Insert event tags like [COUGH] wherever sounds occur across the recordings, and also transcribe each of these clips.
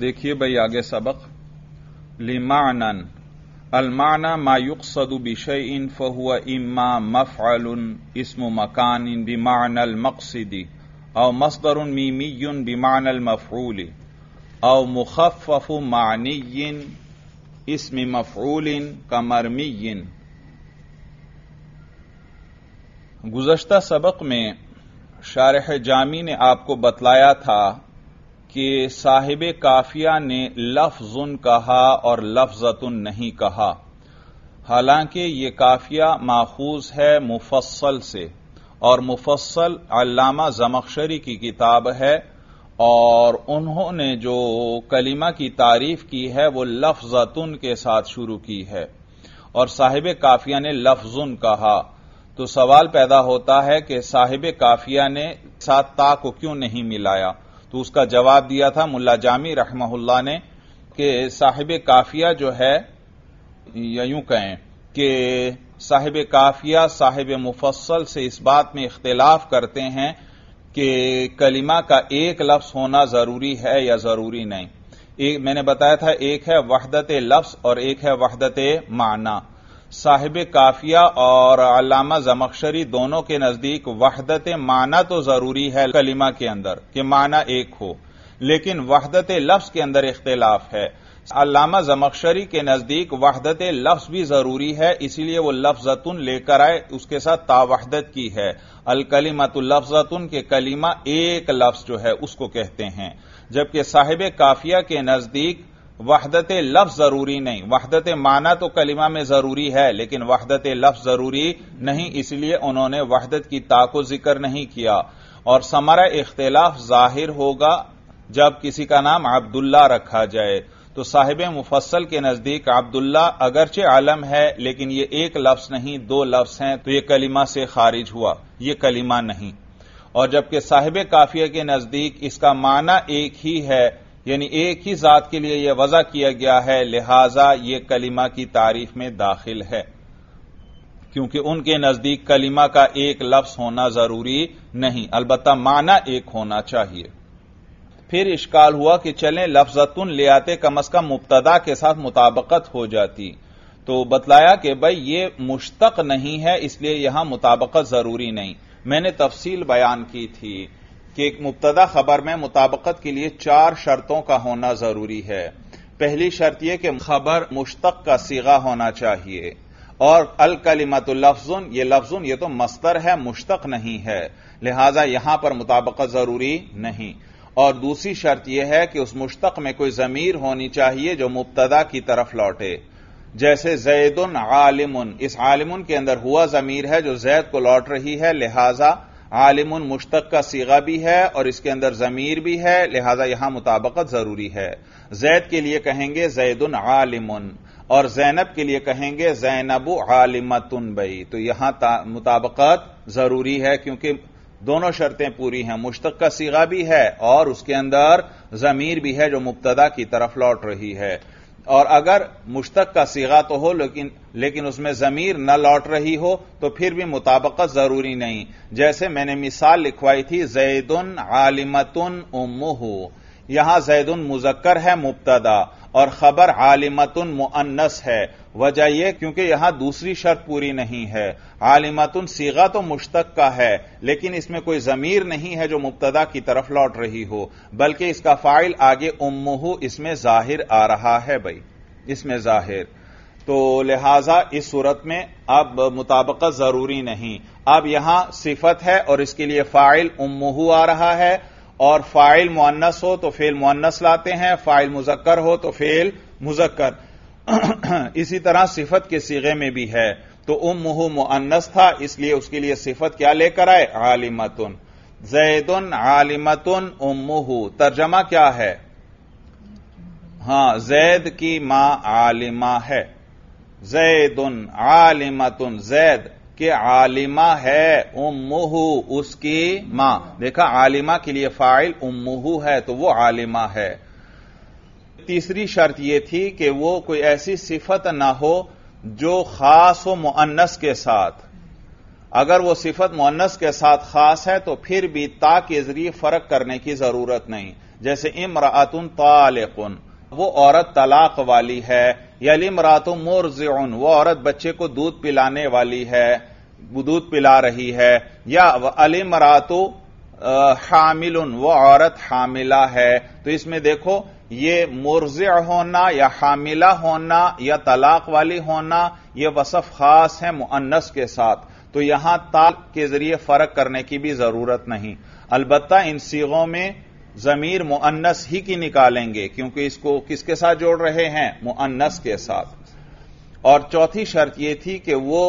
देखिए भाई आगे सबक लिमानन अलमाना मायुक सदु बिशय इन फहुआ इम्मा मफ़अल इसम मकान इन बिमान अल मकसदी औ मसदर युन बिमान अल मफरूल औ मुखफ़ मानियन इसम मफरूल का मरमीन गुजश्ता सबक में शारह जामी ने आपको बतलाया था कि साहिब काफिया ने लफ्जुन कहा और लफ्जतुन नहीं कहा हालांकि ये काफिया माखूज है मुफस्सल से और मुफस्सल अल्लामा जमखशरी की किताब है और उन्होंने जो कलिमा की तारीफ की है वो लफ्जतुन के साथ शुरू की है और साहिब काफिया ने लफ्जुन कहा तो सवाल पैदा होता है कि साहिब काफिया ने साथ ता को क्यों नहीं मिलाया तो उसका जवाब दिया था मुल्ला जामी रहमहुल्ला ने कि साहिब काफिया जो है या यूं कहें कि साहिब काफिया साहिब मुफस्सल से इस बात में इख्तलाफ करते हैं कि कलिमा का एक लफ्स होना जरूरी है या जरूरी नहीं एक मैंने बताया था एक है वहदत लफ्स और एक है वहदत माना साहिब काफिया और अलामा जमकशरी दोनों के नजदीक वहदत माना तो जरूरी है कलिमा के अंदर कि माना एक हो लेकिन वहदत लफ्ज के अंदर इख्तलाफ है अलामा जमक्शरी के नजदीक वहदत लफ्ज भी जरूरी है इसीलिए वो लफ्जतुन लेकर आए उसके साथ तावहदत की है अलकलीमत लफ्जतुन के कलीमा एक लफ्ज जो है उसको कहते हैं जबकि साहिब काफिया के नजदीक वहदत लफ्ज जरूरी नहीं वहदत माना तो कलिमा में जरूरी है लेकिन वहदत लफ्ज जरूरी नहीं इसलिए उन्होंने वहदत की ता को जिक्र नहीं किया और समरा इख्तलाफ जाहिर होगा जब किसी का नाम अब्दुल्ला रखा जाए तो साहिब मुफसल के नजदीक अब्दुल्ला अगरचे आलम है लेकिन ये एक लफ्ज नहीं दो लफ्ज हैं तो ये कलिमा से खारिज हुआ ये कलिमा नहीं और जबकि साहिब काफिया के नजदीक इसका माना एक ही है यानी एक ही जात के लिए यह वजह किया गया है लिहाजा यह कलिमा की तारीफ में दाखिल है क्योंकि उनके नजदीक कलिमा का एक लफ्स होना जरूरी नहीं अलबत् माना एक होना चाहिए फिर इश्काल हुआ कि चलें लफजतुन ले आते कम अज कम मुबतदा के साथ मुताबकत हो जाती तो बतलाया कि भाई ये मुश्तक नहीं है इसलिए यहां मुताबकत जरूरी नहीं मैंने तफसील बयान की थी कि एक मुबतदा खबर में मुताबकत के लिए चार शर्तों का होना जरूरी है पहली शर्त यह कि खबर मुश्तक का सीगा होना चाहिए और अल कलिमत लफ्जुन ये लफ्जुन ये तो मस्तर है मुश्तक नहीं है लिहाजा यहां पर मुताबकत जरूरी नहीं और दूसरी शर्त यह है कि उस मुश्तक में कोई जमीर होनी चाहिए जो मुबतदा की तरफ लौटे जैसे जैदन आलिमन इस आलिमन के अंदर हुआ जमीर है जो जैद को लौट रही है लिहाजा आलिम मुश्तक का सीगा भी है और इसके अंदर जमीर भी है लिहाजा यहां मुताबकत जरूरी है जैद के लिए कहेंगे जैदन आलिमुन और जैनब के लिए कहेंगे जैनब आलिमतुन बई तो यहां मुताबकत जरूरी है क्योंकि दोनों शर्तें पूरी हैं मुश्तक का सीगा भी है और उसके अंदर जमीर भी है जो मुबतदा की तरफ लौट रही है और अगर मुश्तक का सीगा तो हो लेकिन लेकिन उसमें जमीर न लौट रही हो तो फिर भी मुताबकत जरूरी नहीं जैसे मैंने मिसाल लिखवाई थी जैदन आलिमतुन उम्मू यहां जैदन मुजक्कर है मुबतदा और खबर आलिमतुन मुअन्नस है वजह यह क्योंकि यहां दूसरी शर्त पूरी नहीं है आलिमतुन सीगा तो मुश्तक का है लेकिन इसमें कोई जमीर नहीं है जो मुबतदा की तरफ लौट रही हो बल्कि इसका फाइल आगे उम्मू इसमें जाहिर आ रहा है भाई इसमें जाहिर तो लिहाजा इस सूरत में अब मुताबकत जरूरी नहीं अब यहां सिफत है और इसके लिए फाइल उम्मू आ रहा है और फाइल मुन्नस हो तो फेल मुन्नस लाते हैं फाइल मुजक्कर हो तो फेल मुजक्कर [CLEARS THROAT] इसी तरह सिफत के सीगे में भी है तो उम्मह मुअन्नस था इसलिए उसके लिए सिफत क्या लेकर आए आलिमतुन जैदुन आलिमतुन उम्मह तर्जमा क्या है हां जैद की मां आलिमा है जैदुन आलिमतुन जैद कि आलिमा है उम्मुहू उसकी मां देखा आलिमा के लिए फाइल उम्मुहू है तो वो आलिमा है तीसरी शर्त यह थी कि वो कोई ऐसी सिफत ना हो जो खास हो मुअन्नस के साथ अगर वो सिफत मुअन्नस के साथ खास है तो फिर भी ता के जरिए फर्क करने की जरूरत नहीं जैसे इमरातुन तालिकुन वो औरत तलाक वाली है यलिम रातों मोरजन वो औरत बच्चे को दूध पिलाने वाली है दूध पिला रही है या अलिम रातो हामिल वो औरत हामिला है तो इसमें देखो ये मुर्जे होना या हामिला होना या तलाक वाली होना ये वसफ खास है मुअन्नस के साथ तो यहां ताल के जरिए फर्क करने की भी जरूरत नहीं अलबत्ता इन सीगों में जमीर मुअन्नस ही की निकालेंगे क्योंकि इसको किसके साथ जोड़ रहे हैं मुअन्नस के साथ और चौथी शर्त यह थी कि वो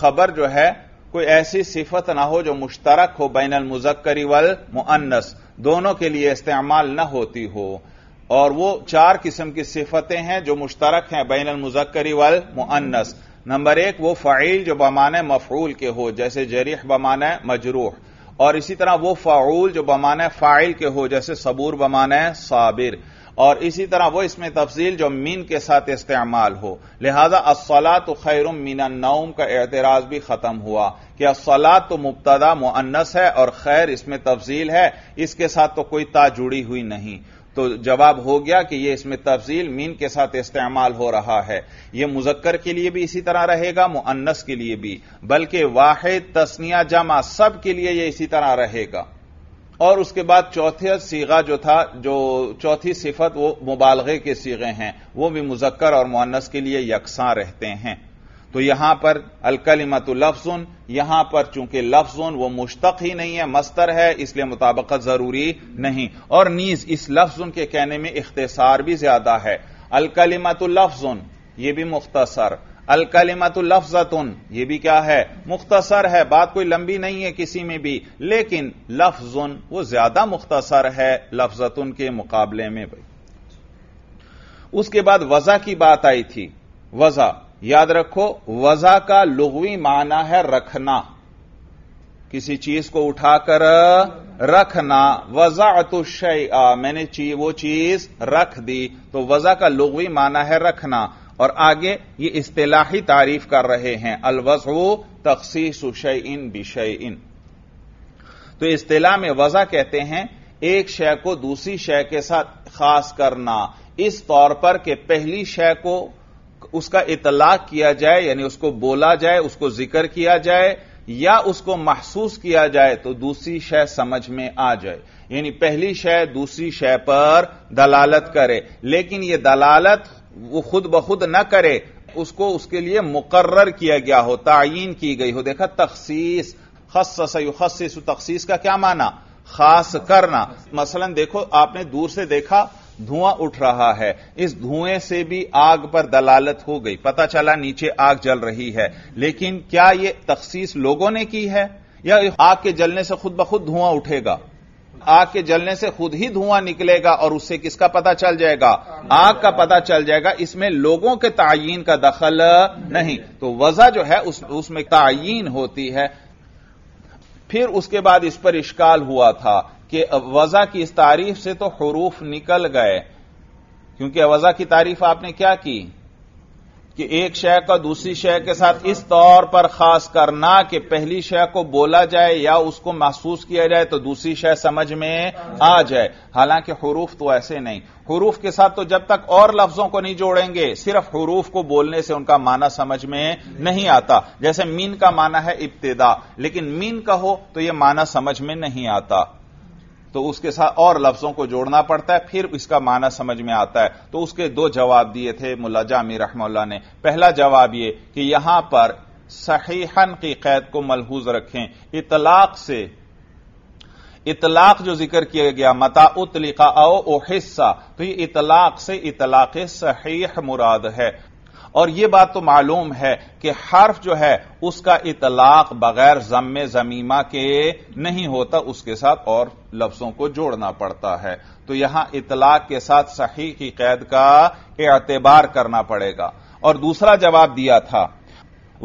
खबर जो है कोई ऐसी सिफत ना हो जो मुश्तरक हो बैन मुजक्करी वल मुअन्नस दोनों के लिए इस्तेमाल न होती हो और वो चार किस्म की सिफतें हैं जो मुश्तरक हैं बैनल मुजक्करी वल मुअन्नस नंबर एक वो फ़ाइल जो बमान मफूल के हो जैसे जरीह बमान मजरूह और इसी तरह वो फाउल जो बमाना फाइल के हो जैसे सबूर बमाना साबिर और इसी तरह वो इसमें तफजील जो मीन के साथ इस्तेमाल हो लिहाजा असला तो खैर मीना नौम का एतराज भी खत्म हुआ कि असला तो मुबतदा मुअन्नस है और खैर इसमें तफजील है इसके साथ तो कोई ता जुड़ी हुई नहीं तो जवाब हो गया कि ये इसमें तफजील मीन के साथ इस्तेमाल हो रहा है यह मुजक्कर के लिए भी इसी तरह रहेगा मुअन्नस के लिए भी बल्कि वाहिद तस्निया जमा सब के लिए यह इसी तरह रहेगा और उसके बाद चौथे सीगा जो था जो चौथी सिफत वो मुबालगे के सीगे हैं वो भी मुजक्कर और मुअन्नस के लिए यकसां रहते हैं तो यहां पर अलकलिमत लफ्जुन यहां पर चूंकि लफ्जुन वो मुश्तक ही नहीं है मस्तर है इसलिए मुताबकत जरूरी नहीं और नीज इस लफ्जुन के कहने में इख्तसार भी ज्यादा है अलकलिमत लफ्जुन ये भी मुख्तसर अलकलिमत लफ्जतुन ये भी क्या है मुख्तसर है बात कोई लंबी नहीं है किसी में भी लेकिन लफ्जुन वो ज्यादा मुख्तसर है लफ्जतुन के मुकाबले में भाई उसके बाद वजह की बात आई थी वजह याद रखो वजा का लुगवी माना है रखना किसी चीज को उठाकर रखना वजा अतुशय मैंने ची, वो चीज रख दी तो वजा का लुगवी माना है रखना और आगे ये इस्तेलाही तारीफ कर रहे हैं अलवजू तखसीस इन बिशय इन तो इस्तेला में वजा कहते हैं एक शय को दूसरी शय के साथ खास करना इस तौर पर कि पहली शय को उसका इतलाक किया जाए यानी उसको बोला जाए उसको जिक्र किया जाए या उसको महसूस किया जाए तो दूसरी शय समझ में आ जाए यानी पहली शय दूसरी शय पर दलालत करे लेकिन यह दलालत वो खुद ब खुद न करे उसको उसके लिए मुकर्र किया गया हो तयन की गई हो देखा तखसीस खस खस तखसीस का क्या माना खास करना मसलन देखो आपने दूर से देखा धुआं उठ रहा है इस धुएं से भी आग पर दलालत हो गई पता चला नीचे आग जल रही है लेकिन क्या यह तख्सीस लोगों ने की है या आग के जलने से खुद ब खुद धुआं उठेगा आग के जलने से खुद ही धुआं निकलेगा और उससे किसका पता चल जाएगा आग का पता चल जाएगा इसमें लोगों के तयन का दखल नहीं तो वजह जो है उस, उसमें तयन होती है फिर उसके बाद इस पर इश्काल हुआ था कि वजा की इस तारीफ से तो हरूफ निकल गए क्योंकि अवजा की तारीफ आपने क्या की कि एक शय का दूसरी शय के साथ इस तौर पर खास करना कि पहली शय को बोला जाए या उसको महसूस किया जाए तो दूसरी शय समझ में आ जाए हालांकि हरूफ तो ऐसे नहीं हरूफ के साथ तो जब तक और लफ्जों को नहीं जोड़ेंगे सिर्फ हरूफ को बोलने से उनका माना समझ में नहीं आता जैसे मीन का माना है इब्तदा लेकिन मीन का हो तो यह माना समझ में नहीं आता तो उसके साथ और लफ्जों को जोड़ना पड़ता है फिर इसका माना समझ में आता है तो उसके दो जवाब दिए थे मुला जामी रहमल्ला ने पहला जवाब ये कि यहां पर सहीहन की कैद को मलहूज रखें इतलाक से इतलाक जो जिक्र किया गया मता उतलिका ओ हिस्सा तो ये इतलाक से इतलाक सहीह मुराद है और यह बात तो मालूम है कि हर्फ जो है उसका इतलाक बगैर जम जमीमा के नहीं होता उसके साथ और लफ्जों को जोड़ना पड़ता है तो यहां इतलाक के साथ सही की कैद का एतबार करना पड़ेगा और दूसरा जवाब दिया था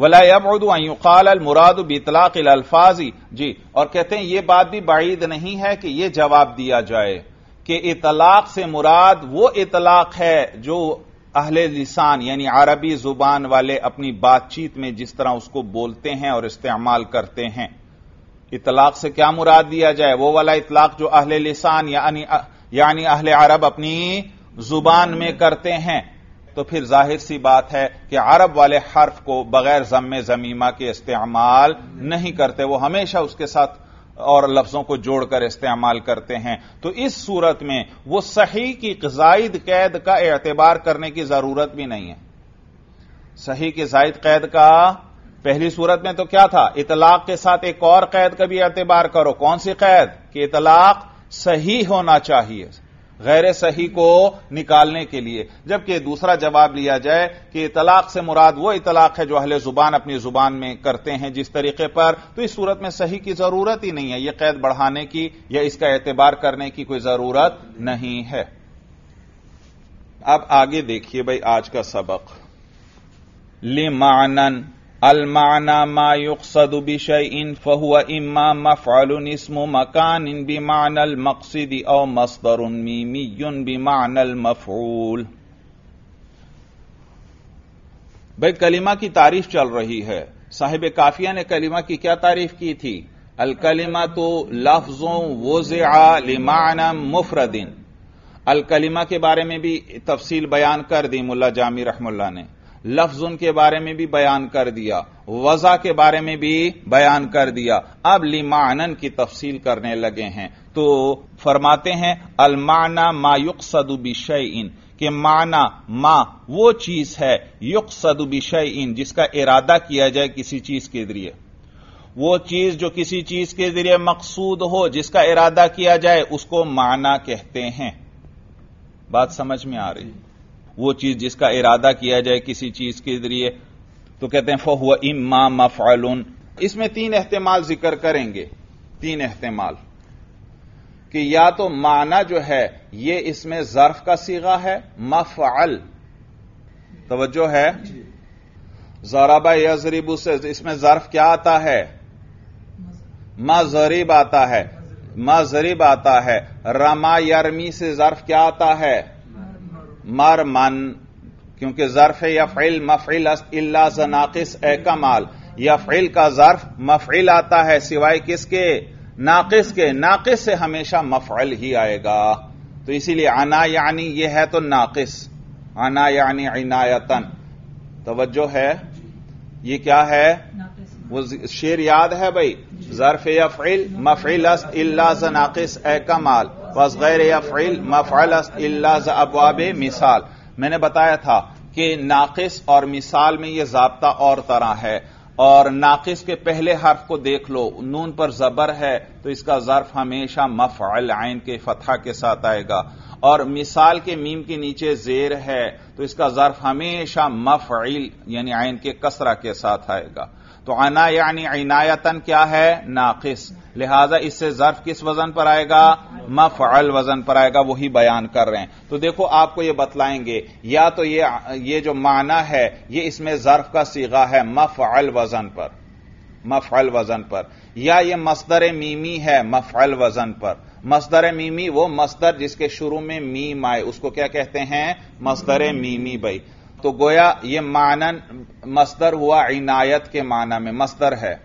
अल मुराद बितलाक अल्फाजी जी और कहते हैं यह बात भी बाईद नहीं है कि यह जवाब दिया जाए कि इतलाक से मुराद वो इतलाक है जो अहले लिसान यानी अरबी जुबान वाले अपनी बातचीत में जिस तरह उसको बोलते हैं और इस्तेमाल करते हैं इतलाक से क्या मुराद दिया जाए वो वाला इतलाक जो अहले लिसान यानी यानी अहले अरब अपनी जुबान में करते हैं तो फिर जाहिर सी बात है कि अरब वाले हर्फ को बगैर जम्मे जमीमा के इस्तेमाल नहीं करते वो हमेशा उसके साथ और लफ्जों को जोड़कर इस्तेमाल करते हैं तो इस सूरत में वो सही की जायद कैद का एतबार करने की जरूरत भी नहीं है सही की जायद कैद का पहली सूरत में तो क्या था इतलाक के साथ एक और कैद का भी एतबार करो कौन सी कैद कि इतलाक सही होना चाहिए गैर सही को निकालने के लिए जबकि दूसरा जवाब लिया जाए कि इतलाक से मुराद वो इतलाक है जो अहले जुबान अपनी जुबान में करते हैं जिस तरीके पर तो इस सूरत में सही की जरूरत ही नहीं है यह कैद बढ़ाने की या इसका एतबार करने की कोई जरूरत नहीं है अब आगे देखिए भाई आज का सबक लिमानन फहु इमा يقصد इसम मकान इन مفعل اسم مكان بمعنى मस्तर أو युन ميمي بمعنى मफूल भाई कलिमा की तारीफ चल रही है साहिब काफिया ने कलिमा की क्या तारीफ की थी अलकलिमा तो लफ्जों वोजा लिमाना मुफरदिन अलकलिमा के बारे में भी तफसील बयान कर दी मुला जामी रहमुल्ला ने लफ्ज उनके बारे में भी बयान कर दिया वजा के बारे में भी बयान कर दिया अब लिमानन की तफसील करने लगे हैं तो फरमाते हैं अलमाना मा युक सदु इन के माना मा वो चीज है युक सदु इन जिसका इरादा किया जाए किसी चीज के जरिए वो चीज जो किसी चीज के जरिए मकसूद हो जिसका इरादा किया जाए उसको माना कहते हैं बात समझ में आ रही है वो चीज जिसका इरादा किया जाए किसी चीज के जरिए तो कहते हैं फहुआ इम्मा मफालून इसमें तीन एहतमाल जिक्र करेंगे तीन एहतमाल कि या तो माना जो है ये इसमें जर्फ का सीगा है मफअल तवज्जो है जराबा यजरिबू से इसमें जर्फ क्या आता है मजरीब आता है मजरिब आता है रमा यरमी से जर्फ क्या आता है मर मन क्योंकि जर्फ यफ़िल मफ़िल इला नाकिस ए कमाल यफ़िल का जर्फ मफ़िल आता है सिवाय किसके नाकिस के नाकिस से हमेशा मफ़ल ही आएगा तो इसीलिए आना यानी यह है तो नाकिस आना यानी अनायतन तवज्जो है ये क्या है वो शेर याद है भाई जरफ यफ़िल मफ़िल अल्ला नाकिस ए कमाल बस गैर यफ़ील मफ़ल अबवाब मिसाल मैंने बताया था कि नाकिस और मिसाल में यह जबता और तरह है और नाकिस के पहले हर्फ को देख लो नून पर जबर है तो इसका जर्फ हमेशा मफ़ल आइन के फतह के साथ आएगा और मिसाल के मीम के नीचे जेर है तो इसका जर्फ हमेशा मफ़ल यानी आयन के कसरा के साथ आएगा तो अना यानी अनायतन क्या है नाकिस लिहाजा इससे जर्फ किस वजन पर आएगा मफअल वजन पर आएगा वही बयान कर रहे हैं तो देखो आपको यह बतलाएंगे या तो ये ये जो माना है ये इसमें जर्फ का सीगा है मफअल वजन पर मफअल वजन पर या ये मस्दर मीमी है मफअल वजन पर मस्दर मीमी वो मस्दर जिसके शुरू में मीम आए उसको क्या कहते हैं मस्दर मीमी भाई तो गोया ये मानन मस्तर हुआ इनायत के माना में मस्तर है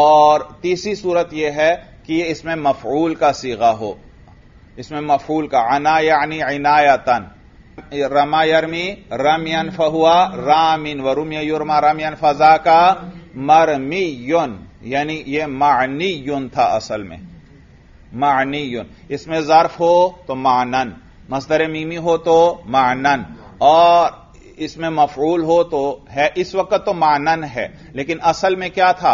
और तीसरी सूरत यह है कि इसमें मफूल का सीगा हो इसमें मफूल का अना यानी इनायतन रमा यरमी रम यन फहुआ रामिन वरुम युरमा रम यन फजा का मरमी युन यानी ये मानी युन था असल में मानी युन इसमें जर्फ हो तो मानन मस्तर मीमी हो तो मानन और इसमें मफरूल हो तो है इस वक्त तो मानन है लेकिन असल में क्या था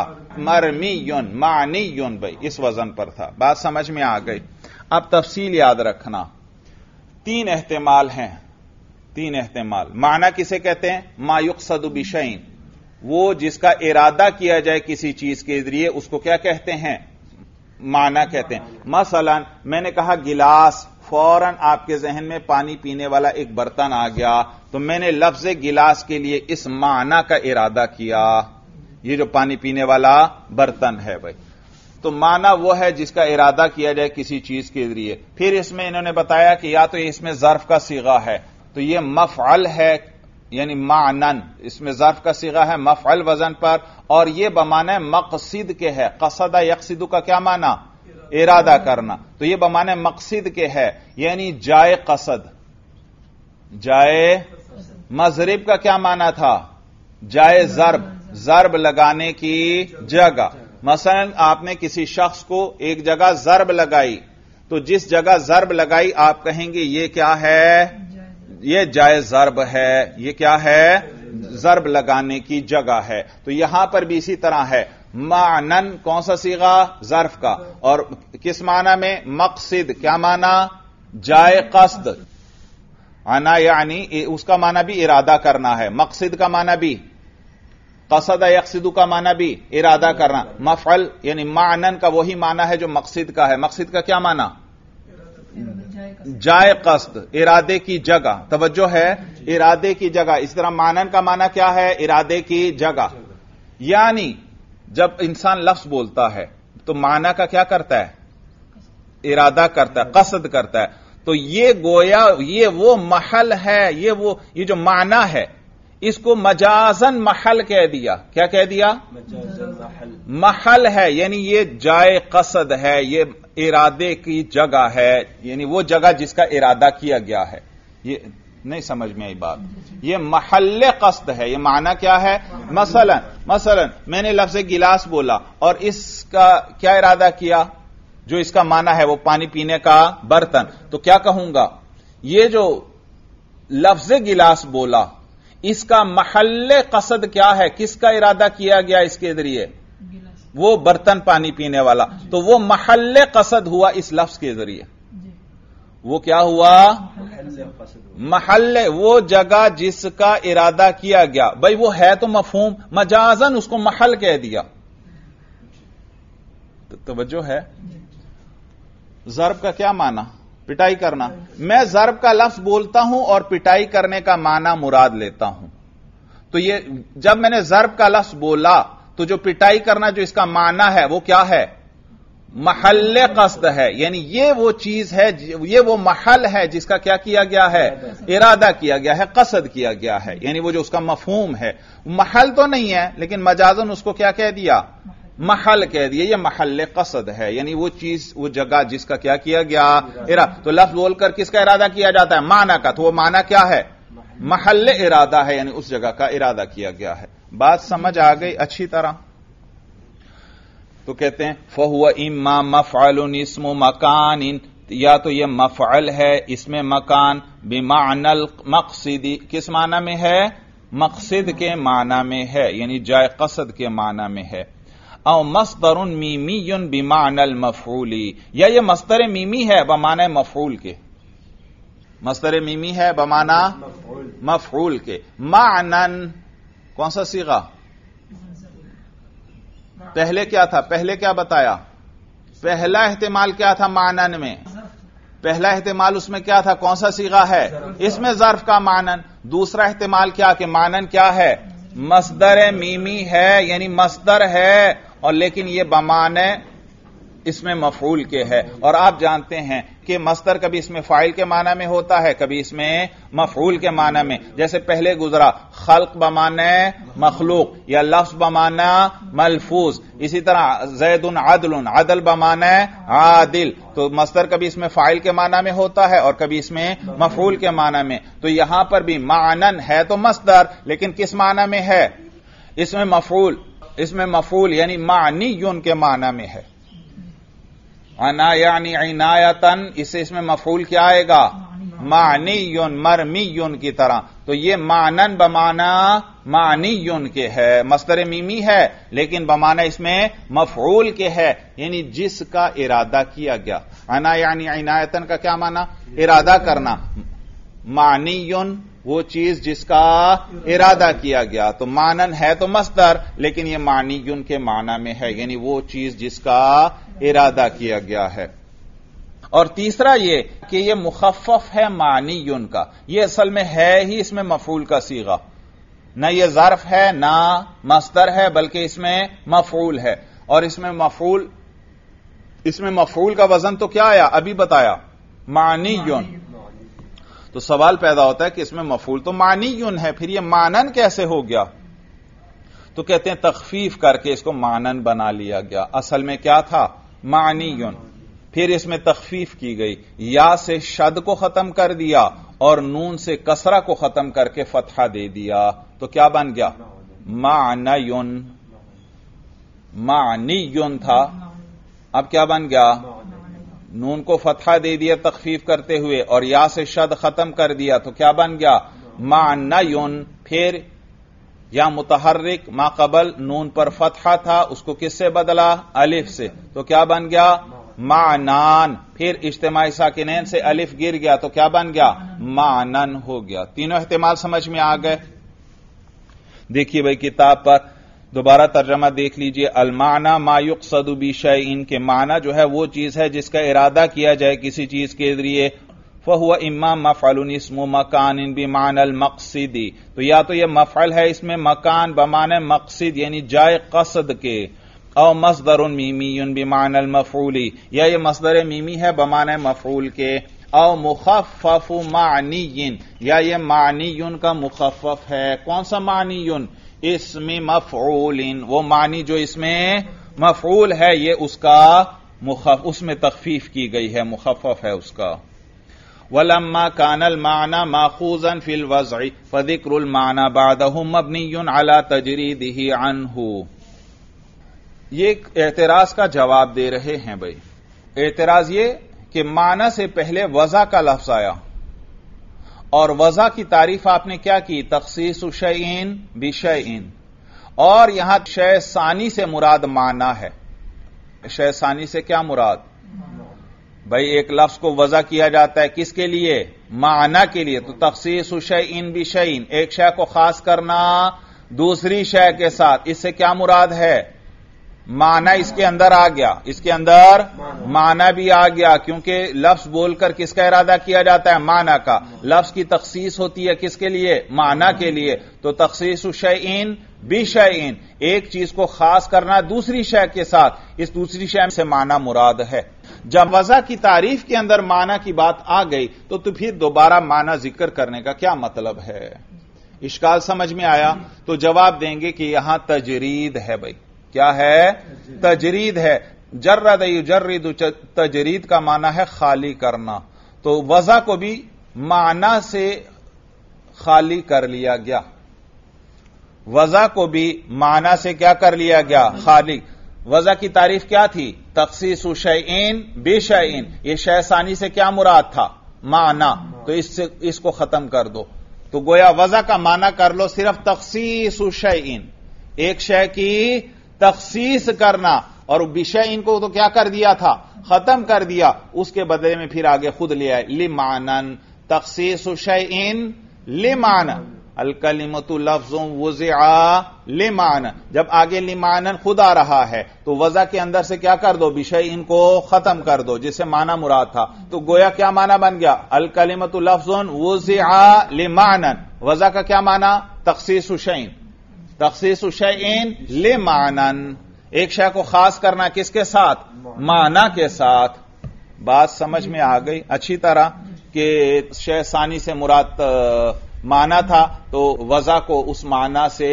मरमी युन मानी युन भाई इस वजन पर था बात समझ में आ गई अब तफसील याद रखना तीन एहतमाल हैं तीन एहतमाल माना किसे कहते हैं मायुक सदुबिशैन वो जिसका इरादा किया जाए किसी चीज के जरिए उसको क्या कहते हैं माना कहते हैं मसलन मैंने कहा गिलास फौरन आपके जहन में पानी पीने वाला एक बर्तन आ गया तो मैंने लफ्ज गिलास के लिए इस माना का इरादा किया ये जो पानी पीने वाला बर्तन है भाई तो माना वो है जिसका इरादा किया जाए किसी चीज के जरिए फिर इसमें इन्होंने बताया कि या तो इसमें जर्फ का सीगा है तो ये मफअल है यानी मानन इसमें जर्फ का सीगा है मफअल वजन पर और यह बमाना मकसिद के है कसदा यकसिदू का क्या माना इरादा करना तो यह बमाने मकसद के है यानी जाए कसद जाए मजरब का क्या माना था जाए जरब जरब लगाने की जगह मसलन आपने किसी शख्स को एक जगह जरब लगाई तो जिस जगह जरब लगाई आप कहेंगे ये क्या है ये जाय जरब है ये क्या है जरब लगाने की जगह है तो यहां पर भी इसी तरह है मानन कौन सा सीगा जर्फ का और किस माना में मकसद क्या माना जाय कस्द आना यानी उसका माना भी इरादा करना है मकसद का माना भी कसद यकसिदू का माना भी इरादा करना मफल यानी मानन का वही माना है जो मकसद का है मकसद का क्या माना जाय कस्त इरादे की जगह तवज्जो है इरादे की जगह इस तरह मानन का माना क्या है इरादे की जगह यानी जब इंसान लफ्ज बोलता है तो माना का क्या करता है इरादा करता है कसद करता है तो ये गोया ये वो महल है ये वो ये जो माना है इसको मजाजन महल कह दिया क्या कह दिया महल।, महल है यानी ये जाय कसद है ये इरादे की जगह है यानी वो जगह जिसका इरादा किया गया है ये नहीं समझ में आई बात यह महल कस्त है यह माना क्या है मसलन मसलन मैंने लफ्ज गिलास बोला और इसका क्या इरादा किया जो इसका माना है वो पानी पीने का बर्तन तो क्या कहूंगा ये जो लफ्ज गिलास बोला इसका महल कसद क्या है किसका इरादा किया गया इसके जरिए वो बर्तन पानी पीने वाला तो वो महल कसद हुआ इस लफ्ज के जरिए वो क्या हुआ महल वो जगह जिसका इरादा किया गया भाई वो है तो मफहूम मजाजन उसको महल कह दिया तो तवज्जो है जरब का क्या माना पिटाई करना मैं जरब का लफ्ज बोलता हूं और पिटाई करने का माना मुराद लेता हूं तो ये जब मैंने जरब का लफ्ज बोला तो जो पिटाई करना जो इसका माना है वो क्या है महल कस्द है यानी ये वो चीज है ये वो महल है जिसका क्या किया गया है इरादा किया गया है कसद किया गया है यानी वो जो उसका मफहूम है महल तो नहीं है लेकिन मजाजन उसको क्या कह दिया महल कह दिया ये महल कसद है यानी वो चीज वो जगह जिसका क्या किया गया इरा तो लफ्ज बोलकर किसका इरादा किया जाता है माना का तो वो माना क्या है महल इरादा है यानी उस जगह का इरादा किया गया है बात समझ आ गई अच्छी तरह तो कहते हैं फहुआ इमा मफअल इसमो मकान इन या तो यह मफअल है इसमें मकान बिमानल मकसदी किस माना में है मकसद के माना में है यानी जाय कसद के माना में है औ मस्तर उन मीमी युन बिमानल मफूली या ये मस्तर मीमी है बमाना मफूल के मस्तर मीमी है बमाना मफूल के मानन कौन सा सीगा पहले क्या था पहले क्या बताया पहला एहतेमाल क्या था मानन में पहला इहतेमाल उसमें क्या था कौन सा सीगा है इसमें जर्फ का मानन दूसरा इहतेमाल क्या कि मानन क्या है मसदर मीमी है यानी मसदर है और लेकिन यह बमान इसमें मफूल के है और आप जानते हैं कि मस्तर कभी इसमें फाइल के माना में होता है कभी इसमें मफूल के माना में जैसे पहले गुजरा खल्क बमान मखलूक या लफ्ज बमाना मलफूज इसी तरह जैदन आदल आदल बमाना आदिल तो मस्तर कभी इसमें फाइल के माना में होता है और कभी इसमें मफूल के माना में तो यहां पर भी मानन है तो मस्तर लेकिन किस माना में है इसमें मफूल इसमें मफूल यानी मानी यून के माना में है अना यानी इनायतन इसे इसमें मफूल क्या आएगा मानी युन मरमी युन की तरह तो ये मानन बमाना मानी युन के है मस्तर मीमी है लेकिन बमाना इसमें मफूल के है यानी जिसका इरादा किया गया अना यानी इनायतन का क्या माना इरादा करना मानी युन वो चीज जिसका इरादा किया गया तो मानन है तो मस्तर लेकिन ये मानी युन के माना में है यानी वो चीज जिसका इरादा किया गया है और तीसरा ये कि ये मुखफ है मानी युन का ये असल में है ही इसमें मफूल का सीगा ना ये जर्फ है ना मस्तर है बल्कि इसमें मफूल है और इसमें मफूल इसमें मफूल का वजन तो क्या आया अभी बताया मानी युन तो सवाल पैदा होता है कि इसमें मफूल तो मानी यून है फिर यह मानन कैसे हो गया तो कहते हैं तखफीफ करके इसको मानन बना लिया गया असल में क्या था मानी यून फिर इसमें तखफीफ की गई या से शद को खत्म कर दिया और नून से कसरा को खत्म करके फतहा दे दिया तो क्या बन गया मानयुन मानी यून था अब क्या बन गया नून को फतहा दे दिया तखफीफ करते हुए और या से शद खत्म कर दिया तो क्या बन गया मा यून फिर या मुतहर्रिक मा कबल नून पर फतहा था उसको किससे बदला अलिफ से तो क्या बन गया मानान फिर इज्तमाही साकिनैन से अलिफ गिर गया तो क्या बन गया मानन हो गया तीनों अहतमाल समझ में आ गए देखिए भाई किताब पर दोबारा तर्जमा देख लीजिए अलमाना मायुक सदुबी शयन इनके माना जो है वो चीज है जिसका इरादा किया जाए किसी चीज के जरिए फहुआ मफल मफालुन इसमो मकान इन बिमान अल मकसदी तो या तो यह मफल है इसमें मकान बमान मकसद यानी जाय कसद के औ मसदर उन मीमी उन बिमान अल मफूली या ये मसदर मीमी है बमान मफूल के औ मुखफ मानी या ये मानी का मुखफ है कौन सा मानी इसमें मफूल वो मानी जो इसमें मफूल है ये उसका मुखफ उसमें तखफीफ की गई है मुखफ है उसका वलम्मा कानल माना माखूजन फिल वजी फदिक्रुल माना बादह मबनी अला दही अनहू ये एतराज का जवाब दे रहे हैं भाई एतराज ये कि माना से पहले वजा का लफ्ज आया और वजा की तारीफ आपने क्या की तखसीस विषय इन और यहां शय सानी से मुराद माना है शय सानी से क्या मुराद भाई एक लफ्ज को वजह किया जाता है किसके लिए माना के लिए तो तखसीस शयन इन एक शय को खास करना दूसरी शय के साथ इससे क्या मुराद है माना इसके अंदर आ गया इसके अंदर माना भी आ गया क्योंकि लफ्ज बोलकर किसका इरादा किया जाता है माना का लफ्ज की तख्सीस होती है किसके लिए माना के लिए तो शय इन बी शय इन एक चीज को खास करना दूसरी शय के साथ इस दूसरी शय से माना मुराद है जब वजह की तारीफ के अंदर माना की बात आ गई तो, तो फिर दोबारा माना जिक्र करने का क्या मतलब है इश्काल समझ में आया तो जवाब देंगे कि यहां तजरीद है भाई क्या है तजरीद है जर्रद जर्रद तजरीद का माना है खाली करना तो वजह को भी माना से खाली कर लिया गया वजह को भी माना से क्या कर लिया गया खाली वजह की तारीफ क्या थी तखसीस शैन बेशन ये शैसानी से क्या मुराद था माना तो इससे इसको खत्म कर दो तो गोया वजह का माना कर लो सिर्फ तखसीस शैन एक शय की तखसीस करना और विषय इनको तो क्या कर दिया था खत्म कर दिया उसके बदले में फिर आगे खुद ले आए लिमानन तखसीस इन लिमान अलकलिमतु लफ्जों वजा लिमान जब आगे लिमानन खुद आ रहा है तो वजह के अंदर से क्या कर दो विषय इनको खत्म कर दो जिसे माना मुराद था तो गोया क्या माना बन गया अलकलिमतु लफ्जों वजा लिमानन वजा का क्या माना तखसीस हुशैन तखसीस शैन ले मानन एक शय को खास करना किसके साथ माना के साथ बात समझ में आ गई अच्छी तरह कि शय सानी से मुराद माना था तो वजा को उस माना से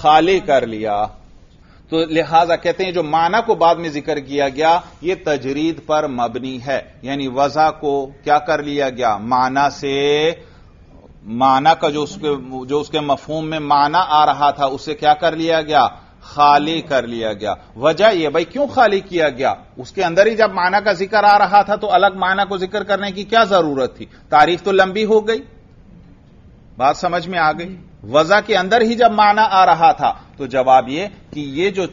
खाली कर लिया तो लिहाजा कहते हैं जो माना को बाद में जिक्र किया गया यह तजरीद पर मबनी है यानी वजा को क्या कर लिया गया माना से माना का जो उसके जो उसके मफहूम में माना आ रहा था उसे क्या कर लिया गया खाली कर लिया गया वजह यह भाई क्यों खाली किया गया उसके अंदर ही जब माना का जिक्र आ रहा था तो अलग माना को जिक्र करने की क्या जरूरत थी तारीफ तो लंबी हो गई बात समझ में आ गई वजह के अंदर ही जब माना आ रहा था तो जवाब यह कि ये जो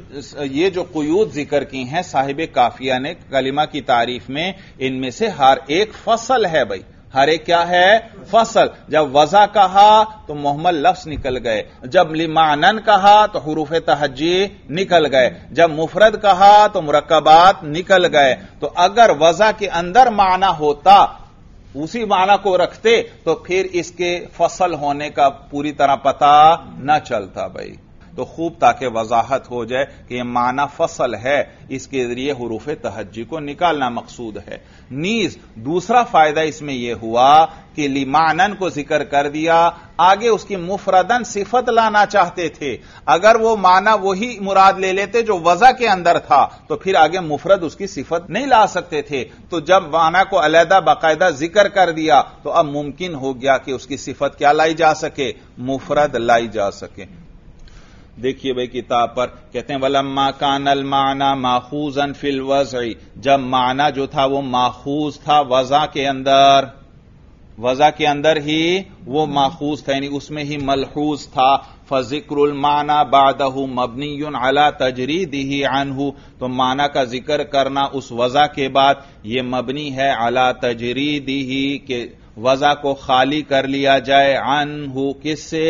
ये जो कयूद जिक्र की हैं साहिब काफिया ने कलिमा की तारीफ में इनमें से हर एक फसल है भाई हरे क्या है फसल जब वजा कहा तो मोहम्मद लफ्स निकल गए जब लिमानन कहा तो हरूफ तहजी निकल गए जब मुफरद कहा तो मुरकबात निकल गए तो अगर वजा के अंदर माना होता उसी माना को रखते तो फिर इसके फसल होने का पूरी तरह पता न चलता भाई तो खूब ताकि वजाहत हो जाए कि यह माना फसल है इसके जरिए हरूफ तहजी को निकालना मकसूद है नीज दूसरा फायदा इसमें यह हुआ कि लिमानन को जिक्र कर दिया आगे उसकी मुफरदन सिफत लाना चाहते थे अगर वो माना वही मुराद ले लेते जो वजह के अंदर था तो फिर आगे मुफरद उसकी सिफत नहीं ला सकते थे तो जब माना को अलहदा बाकायदा जिक्र कर दिया तो अब मुमकिन हो गया कि उसकी सिफत क्या लाई जा सके मुफरद लाई जा सके देखिए भाई किताब पर कहते हैं वलम्मा कानल माना अन फिल वजई जब माना जो था वो माखूज था वजा के अंदर वजा के अंदर ही वो माखूज था यानी उसमें ही मलहूज था फजिक्रुल माना बादहू मबनी अला तजरी तजरीदी अनहू तो माना का जिक्र करना उस वजा के बाद ये मबनी है अला तजरी दी के वजा को खाली कर लिया जाए अनहू से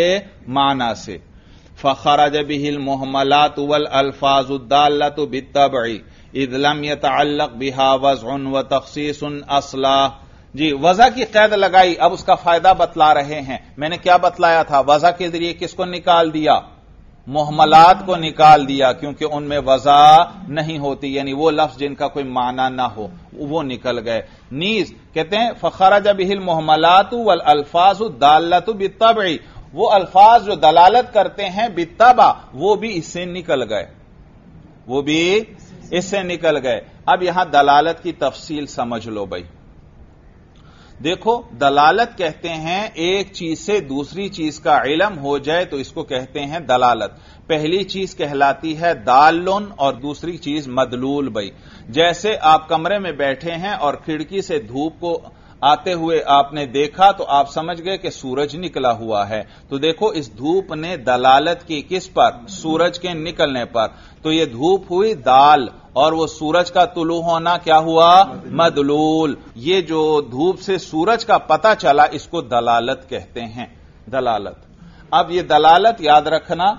माना से فخرج به المهملات वल अल्फाजुद्दालत بالتبع اذ لم يتعلق بها व وتخصيص اصلا जी वजह की कैद लगाई अब उसका फायदा बतला रहे हैं मैंने क्या बतलाया था वजह के जरिए किसको निकाल दिया मोहमलात को निकाल दिया क्योंकि उनमें वजह नहीं होती यानी वो लफ्ज जिनका कोई माना ना हो वो निकल गए नीज कहते हैं फखरा जब हिल मोहमलातु वल अल्फाज दालतु बितबई वो अल्फाज जो दलालत करते हैं बितबा वो भी इससे निकल गए वो भी इससे निकल गए अब यहां दलालत की तफसील समझ लो भाई देखो दलालत कहते हैं एक चीज से दूसरी चीज का इलम हो जाए तो इसको कहते हैं दलालत पहली चीज कहलाती है दालुन और दूसरी चीज मदलूल बई जैसे आप कमरे में बैठे हैं और खिड़की से धूप को आते हुए आपने देखा तो आप समझ गए कि सूरज निकला हुआ है तो देखो इस धूप ने दलालत की किस पर सूरज के निकलने पर तो यह धूप हुई दाल और वो सूरज का तुलू होना क्या हुआ मदलूल ये जो धूप से सूरज का पता चला इसको दलालत कहते हैं दलालत अब ये दलालत याद रखना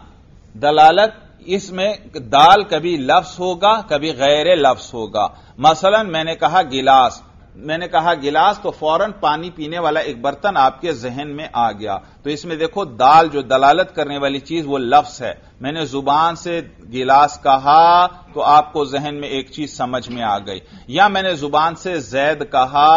दलालत इसमें दाल कभी लफ्स होगा कभी गैर लफ्स होगा मसलन मैंने कहा गिलास मैंने कहा गिलास तो फौरन पानी पीने वाला एक बर्तन आपके जहन में आ गया तो इसमें देखो दाल जो दलालत करने वाली चीज वो लफ्स है मैंने जुबान से गिलास कहा तो आपको जहन में एक चीज समझ में आ गई या मैंने जुबान से जैद कहा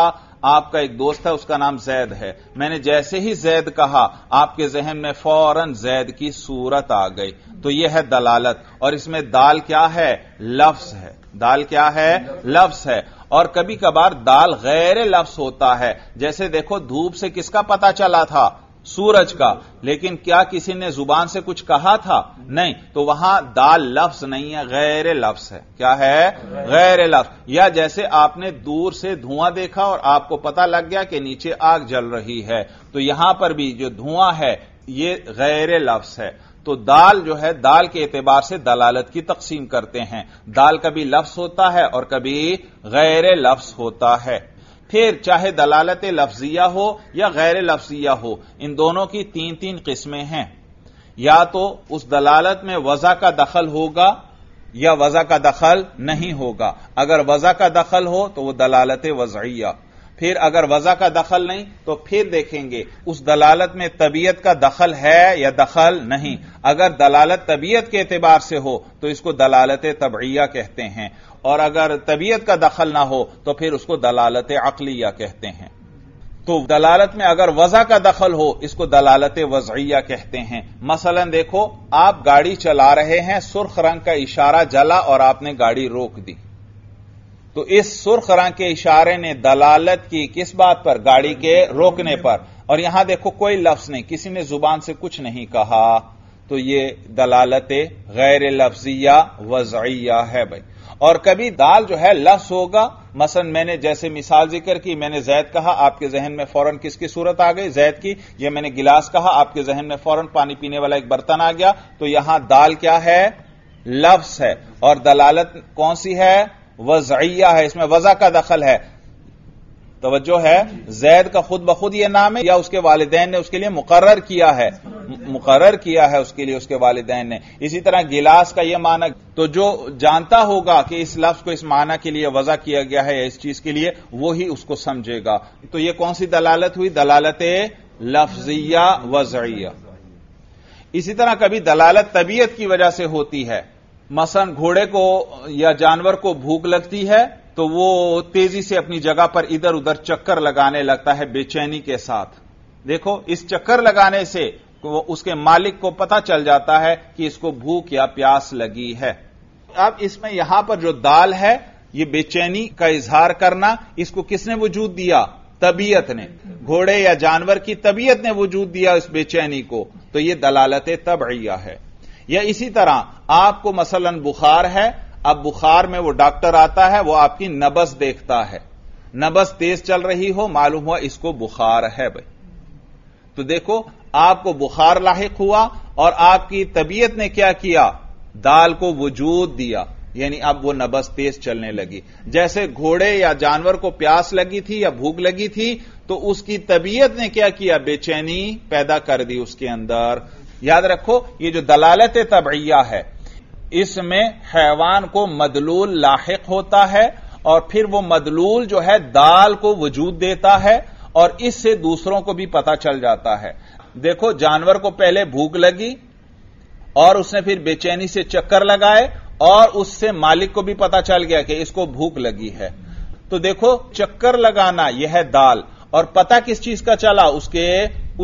आपका एक दोस्त है उसका नाम जैद है मैंने जैसे ही जैद कहा आपके जहन में फौरन जैद की सूरत आ गई तो यह है दलालत और इसमें दाल क्या है लफ्स है दाल क्या है लफ्स है और कभी कभार दाल गैर लफ्स होता है जैसे देखो धूप से किसका पता चला था सूरज का लेकिन क्या किसी ने जुबान से कुछ कहा था नहीं तो वहां दाल लफ्ज नहीं है गैर लफ्ज है क्या है गैर लफ्ज या जैसे आपने दूर से धुआं देखा और आपको पता लग गया कि नीचे आग जल रही है तो यहां पर भी जो धुआं है ये गैर लफ्ज है तो दाल जो है दाल के एतबार से दलालत की तकसीम करते हैं दाल कभी लफ्स होता है और कभी गैर लफ्स होता है फिर चाहे दलालत लफ्जिया हो या गैर लफ्जिया हो इन दोनों की तीन तीन किस्में हैं या तो उस दलालत में वजह का दखल होगा या वजह का दखल नहीं होगा अगर वजह का दखल हो तो वह दलालत वजैया फिर अगर वजह का दखल नहीं तो फिर देखेंगे उस दलालत में तबीयत का दखल है या दखल नहीं अगर दलालत तबीयत के एतबार से हो तो इसको दलालत तबैया कहते हैं और अगर तबीयत का दखल ना हो तो फिर उसको दलालत अकलिया कहते हैं तो दलालत में अगर वजह का दखल हो इसको दलालत वजैया कहते हैं मसलन देखो आप गाड़ी चला रहे हैं सुर्ख रंग का इशारा जला और आपने गाड़ी रोक दी तो इस सुर्ख रंग के इशारे ने दलालत की किस बात पर गाड़ी के रोकने पर और यहां देखो कोई लफ्ज नहीं किसी ने जुबान से कुछ नहीं कहा तो ये दलालत गैर लफ्जिया वजइया है भाई और कभी दाल जो है लफ्ज होगा मसन मैंने जैसे मिसाल जिक्र की मैंने जैद कहा आपके जहन में फौरन किसकी सूरत आ गई जैद की यह मैंने गिलास कहा आपके जहन में फौरन पानी पीने वाला एक बर्तन आ गया तो यहां दाल क्या है लफ्स है और दलालत कौन सी है वजैया है इसमें वजा का दखल है तोज्जो है जैद का खुद ब खुद यह नाम है या उसके वालदेन ने उसके लिए मुकर्र किया है मुकर्र किया है उसके लिए उसके वालदेन ने इसी तरह गिलास का यह माना तो जो जानता होगा कि इस लफ्ज को इस माना के लिए वजह किया गया है या इस चीज के लिए वो ही उसको समझेगा तो यह कौन सी दलालत हुई दलालत लफजिया वजैया इसी तरह कभी दलालत तबीयत की वजह से होती है मसन घोड़े को या जानवर को भूख लगती है तो वो तेजी से अपनी जगह पर इधर उधर चक्कर लगाने लगता है बेचैनी के साथ देखो इस चक्कर लगाने से वो उसके मालिक को पता चल जाता है कि इसको भूख या प्यास लगी है अब इसमें यहां पर जो दाल है ये बेचैनी का इजहार करना इसको किसने वजूद दिया तबीयत ने घोड़े या जानवर की तबीयत ने वजूद दिया इस बेचैनी को तो यह दलालत तबैया है या इसी तरह आपको मसलन बुखार है अब बुखार में वो डॉक्टर आता है वो आपकी नबस देखता है नबस तेज चल रही हो मालूम हुआ इसको बुखार है भाई तो देखो आपको बुखार लाक हुआ और आपकी तबीयत ने क्या किया दाल को वजूद दिया यानी अब वो नबस तेज चलने लगी जैसे घोड़े या जानवर को प्यास लगी थी या भूख लगी थी तो उसकी तबीयत ने क्या किया बेचैनी पैदा कर दी उसके अंदर याद रखो ये जो दलालत तबैया है इसमें हैवान को मदलूल लाक होता है और फिर वो मदलूल जो है दाल को वजूद देता है और इससे दूसरों को भी पता चल जाता है देखो जानवर को पहले भूख लगी और उसने फिर बेचैनी से चक्कर लगाए और उससे मालिक को भी पता चल गया कि इसको भूख लगी है तो देखो चक्कर लगाना यह है दाल और पता किस चीज का चला उसके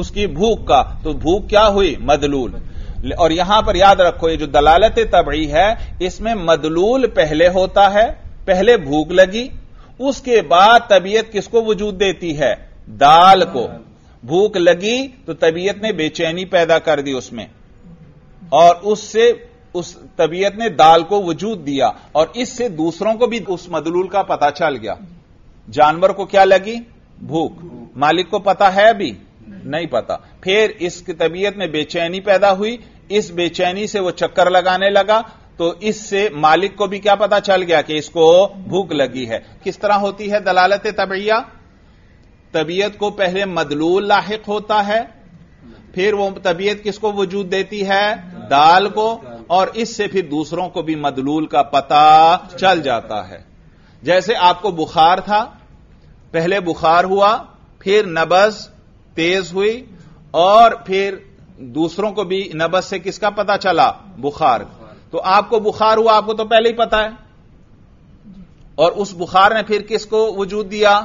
उसकी भूख का तो भूख क्या हुई मदलूल और यहां पर याद रखो ये जो दलालत तबड़ी है इसमें मदलूल पहले होता है पहले भूख लगी उसके बाद तबीयत किसको वजूद देती है दाल को भूख लगी तो तबीयत ने बेचैनी पैदा कर दी उसमें और उससे उस तबीयत ने दाल को वजूद दिया और इससे दूसरों को भी उस मदलूल का पता चल गया जानवर को क्या लगी भूख मालिक को पता है भी नहीं पता फिर इसकी तबीयत में बेचैनी पैदा हुई इस बेचैनी से वो चक्कर लगाने लगा तो इससे मालिक को भी क्या पता चल गया कि इसको भूख लगी है किस तरह होती है दलालत तबैया तबीयत को पहले मदलूल लाक होता है फिर वो तबीयत किसको वजूद देती है दाल को और इससे फिर दूसरों को भी मदलूल का पता चल जाता है जैसे आपको बुखार था पहले बुखार हुआ फिर नबज तेज हुई और फिर दूसरों को भी नबस से किसका पता चला बुखार तो आपको बुखार हुआ आपको तो पहले ही पता है और उस बुखार ने फिर किसको वजूद दिया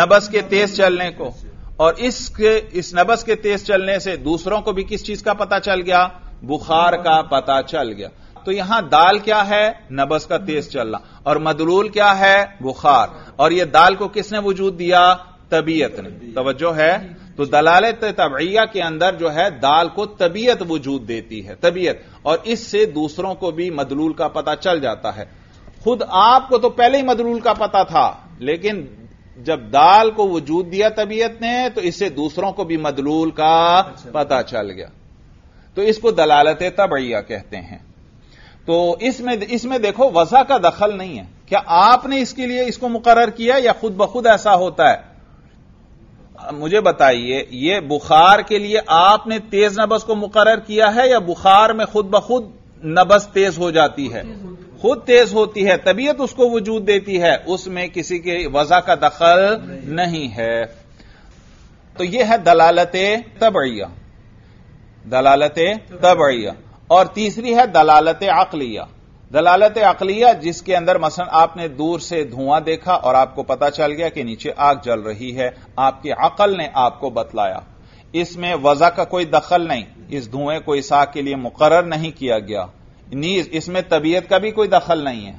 नबस के तेज चलने को और इसके इस नबस के तेज चलने से दूसरों को भी किस चीज का पता चल गया बुखार का पता चल गया तो यहां दाल क्या है नबस का तेज चलना और मदलूल क्या है बुखार और यह दाल को किसने वजूद दिया तबीयत ने तवज्जो है तो दलालत तबैया के अंदर जो है दाल को तबीयत वजूद देती है तबीयत और इससे दूसरों को भी मदलूल का पता चल जाता है खुद आपको तो पहले ही मदलूल का पता था लेकिन जब दाल को वजूद दिया तबीयत ने तो इससे दूसरों को भी मदलूल का अच्छा। पता चल गया तो इसको दलालत तबैया कहते हैं तो इसमें इसमें देखो वजह का दखल नहीं है क्या आपने इसके लिए इसको मुकर्र किया या खुद ब खुद ऐसा होता है मुझे बताइए ये बुखार के लिए आपने तेज नबस को मुकर किया है या बुखार में खुद ब खुद नबस तेज हो जाती है खुद तेज होती है तबीयत उसको वजूद देती है उसमें किसी के वजह का दखल नहीं, नहीं है तो यह है दलालत तबैया दलालत तबैया और तीसरी है दलालत अकलिया दलालत अकलिया जिसके अंदर मसलन आपने दूर से धुआं देखा और आपको पता चल गया कि नीचे आग जल रही है आपकी अकल ने आपको बतलाया इसमें वजह का कोई दखल नहीं इस धुएं को इस आग के लिए मुकर्र नहीं किया गया नीज इसमें तबीयत का भी कोई दखल नहीं है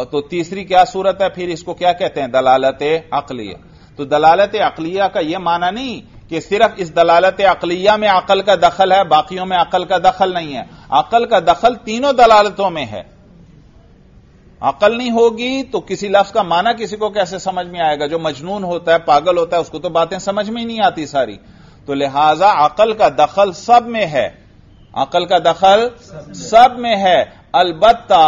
और तो तीसरी क्या सूरत है फिर इसको क्या कहते हैं दलालत अकलिया तो दलालत अकलिया का यह माना नहीं कि सिर्फ इस दलालत अकलिया में अकल का दखल है बाकियों में अकल का दखल नहीं है अकल का दखल तीनों दलालतों में है अकल नहीं होगी तो किसी लफ्ज का माना किसी को कैसे समझ में आएगा जो मजनून होता है पागल होता है उसको तो बातें समझ में ही नहीं आती सारी तो लिहाजा अकल का दखल सब में है अकल का दखल सब में है अलबत्ता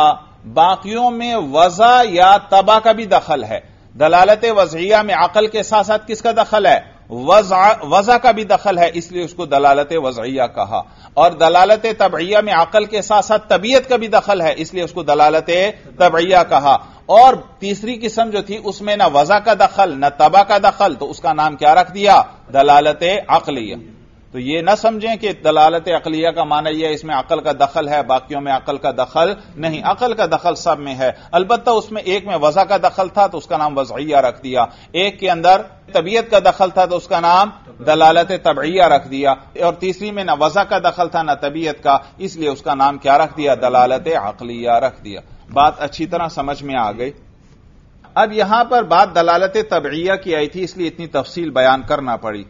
बाकियों में वजा या तबा का भी दखल है दलालत वजहिया में अकल के साथ साथ किसका दखल है वजा का भी दखल है इसलिए उसको दलालत वजैया कहा और दलालत तबैया में अकल के साथ साथ तबीयत का भी दखल है इसलिए उसको दलालत तबैया कहा और तीसरी किस्म जो थी उसमें ना वजा का दखल ना तबा का दखल तो उसका नाम क्या रख दिया दलालत अकलिया तो ये ना समझें कि दलालत अकलिया का माना यह इसमें अकल का दखल है बाकियों में अकल का दखल नहीं अकल का दखल सब में है अलबत्त उसमें एक में वजह का दखल था तो उसका नाम वजैया रख दिया एक के अंदर तबीयत का दखल था तो उसका नाम दलालत तबैया रख दिया और तीसरी में ना वजह का दखल था ना तबीयत का इसलिए उसका नाम क्या रख दिया दलालत अकलिया रख दिया बात अच्छी तरह समझ में आ गई अब यहां पर बात दलालत तबैया की आई थी इसलिए इतनी तफसील बयान करना पड़ी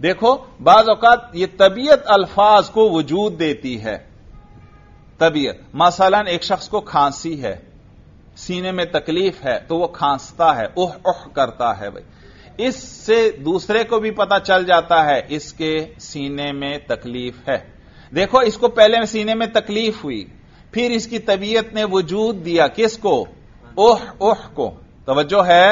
देखो बाज अवत यह तबीयत अल्फाज को वजूद देती है तबीयत मसलन एक शख्स को खांसी है सीने में तकलीफ है तो वह खांसता है उह उह करता है भाई इससे दूसरे को भी पता चल जाता है इसके सीने में तकलीफ है देखो इसको पहले सीने में तकलीफ हुई फिर इसकी तबीयत ने वजूद दिया किसको ओह हाँ। ओह को तवज्जो है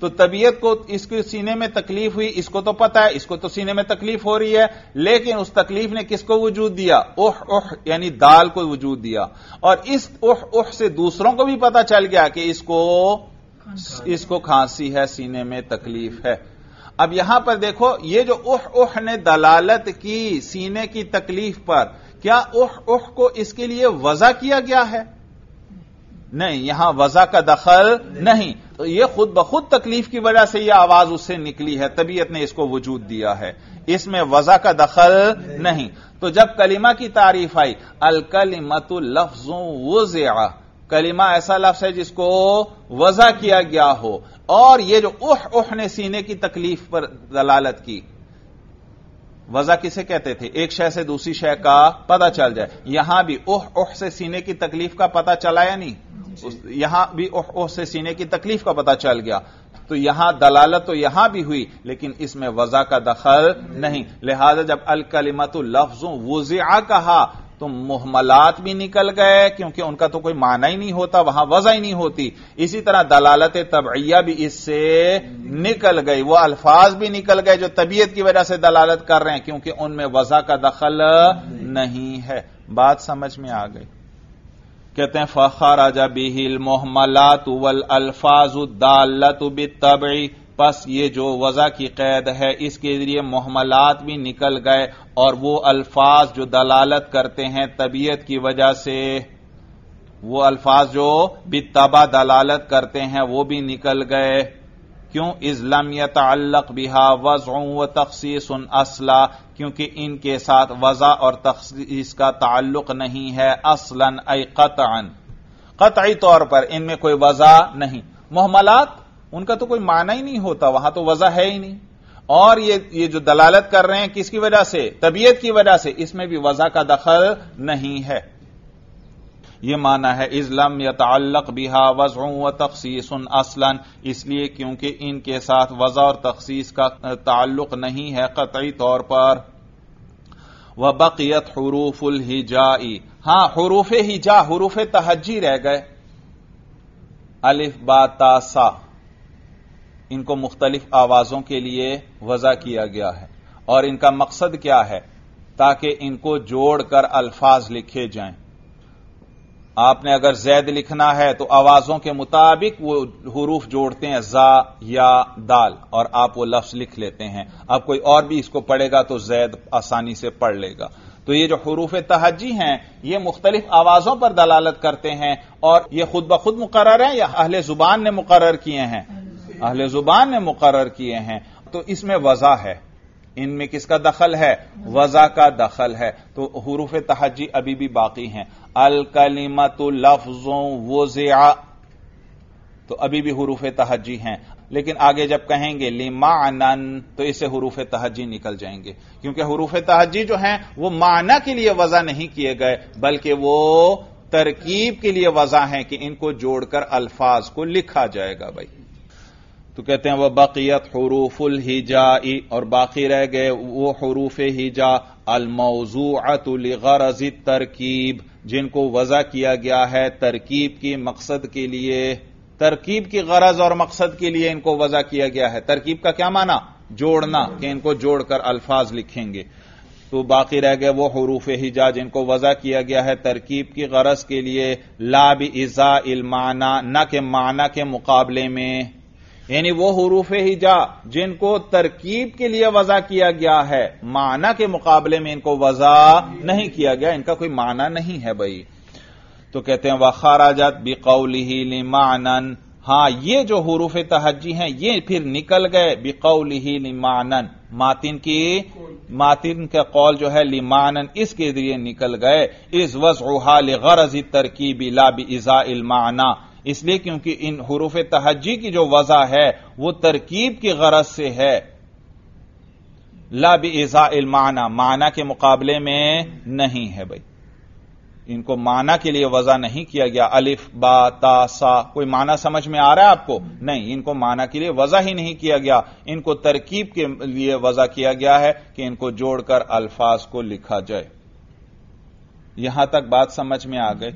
तो तबीयत को इसके सीने में तकलीफ हुई इसको तो पता है इसको तो सीने में तकलीफ हो रही है लेकिन उस तकलीफ ने किसको वजूद दिया उह उह यानी दाल को वजूद दिया और इस उह उह से दूसरों को भी पता चल गया कि इसको इसको खांसी है सीने में तकलीफ है अब यहां पर देखो ये जो उह उह ने दलालत की सीने की तकलीफ पर क्या उह उह को इसके लिए वजह किया गया है नहीं यहां वजह का दखल नहीं तो यह खुद ब खुद तकलीफ की वजह से यह आवाज उससे निकली है तबीयत ने इसको वजूद दिया है इसमें वजह का दखल नहीं।, नहीं तो जब कलिमा की तारीफ आई अलकलिमत लफ्जों वजया कलिमा ऐसा लफ्ज है जिसको वजह किया गया हो और यह जो उह उह ने सीने की तकलीफ पर दलालत की वजह किसे कहते थे एक शय से दूसरी शय का पता चल जाए यहां भी ओह ओह से सीने की तकलीफ का पता चला या नहीं यहां भी ओह ओह से सीने की तकलीफ का पता चल गया तो यहां दलालत तो यहां भी हुई लेकिन इसमें वजह का दखल नहीं लिहाजा जब अल लफ्जों वजिया कहा तो मुहमलात भी निकल गए क्योंकि उनका तो कोई माना ही नहीं होता वहां वजह ही नहीं होती इसी तरह दलालत तबैया भी इससे निकल गई वो अल्फाज भी निकल गए जो तबीयत की वजह से दलालत कर रहे हैं क्योंकि उनमें वजह का दखल नहीं है बात समझ में आ गई कहते हैं राजा बिहिल मोहमलात उवल अल्फाज दालत तबई बस ये जो वज़ा की कैद है इसके ज़रिए मोहमलात भी निकल गए और वो अल्फाज जो दलालत करते हैं तबीयत की वजह से वो अल्फाज जो बितबा दलालत करते हैं वो भी निकल गए क्यों इस्लाम अल्लक बिहा वज़ों व तखसीस उन असला क्योंकि इनके साथ वज़ा और तखसीस का ताल्लुक नहीं है असलन अ कतई तौर पर इनमें कोई वज़ा नहीं मोहमलात उनका तो कोई माना ही नहीं होता वहां तो वजह है ही नहीं और ये ये जो दलालत कर रहे हैं किसकी वजह से तबीयत की वजह से इसमें भी वजह का दखल नहीं है यह माना है या तल्लक बिहा वजह व तखसीस असलन इसलिए क्योंकि इनके साथ वजह और तखसीस का ताल्लुक नहीं है कतई तौर पर व बकियत हरूफुल हिजाई हां हरूफ हिजा हरूफ तहजी रह गए अलिफ बातासा इनको मुख्तलिफ आवाज़ों के लिए वजह किया गया है और इनका मकसद क्या है ताकि इनको जोड़कर अल्फाज लिखे जाएं आपने अगर जैद लिखना है तो आवाज़ों के मुताबिक वो हरूफ जोड़ते हैं जा या दाल और आप वो लफ्ज़ लिख लेते हैं अब कोई और भी इसको पढ़ेगा तो जैद आसानी से पढ़ लेगा तो ये जो हरूफ तहजी हैं ये मुख्तलिफ आवाज़ों पर दलालत करते हैं और ये खुद ब खुद मुकर हैं या अहले जुबान ने मुकर किए हैं अहले जुबान ने मुकर किए हैं तो इसमें वजह है इनमें किसका दखल है वजह का दखल है तो हरूफ तहजी अभी भी बाकी हैं अलकलीमत लफ्जों वोजिया तो अभी भी हरूफ तहजी हैं लेकिन आगे जब कहेंगे लिमानन तो इसे हरूफ तहजी निकल जाएंगे क्योंकि हरूफ तहजी जो हैं वो माना के लिए वजह नहीं किए गए बल्कि वो तरकीब के लिए वजह है कि इनको जोड़कर अल्फाज को लिखा जाएगा भाई तो कहते हैं वह बकीत हरूफुल हिजाई और बाकी रह गए वो हरूफ हिजा अलमौजूतलगरज तरकीब जिनको वजह किया गया है तरकीब की मकसद के लिए तरकीब की गरज और मकसद के लिए इनको वजह किया गया है तरकीब का क्या माना जोड़ना कि इनको जोड़कर अल्फाज लिखेंगे तो बाकी रह गए वो हरूफ हिजा जिनको वजह किया गया है तरकीब की गरज के लिए लाब इजा इलमाना न के माना के मुकाबले में यानी वो हरूफ हिजा जिनको तरकीब के लिए वजह किया गया है माना के मुकाबले में इनको वजह नहीं किया गया इनका कोई माना नहीं है भाई तो कहते हैं वखाराजत बिकौली लिमानन हां ये जो हरूफ तहजी हैं ये फिर निकल गए बिकौली लिमानन मातिन की मातिन का कौल जो है लिमानन इसके जरिए निकल गए इस वजुहा गरज तरकीबी ला इजा इलमाना इसलिए क्योंकि इन हरूफ तहजी की जो वजह है वह तरकीब की गरज से है ला भी ईजा माना माना के मुकाबले में नहीं है भाई इनको माना के लिए वजह नहीं किया गया अलिफ बा ता सा कोई माना समझ में आ रहा है आपको नहीं इनको माना के लिए वजह ही नहीं किया गया इनको तरकीब के लिए वजह किया गया है कि इनको जोड़कर अल्फाज को लिखा जाए यहां तक बात समझ में आ गई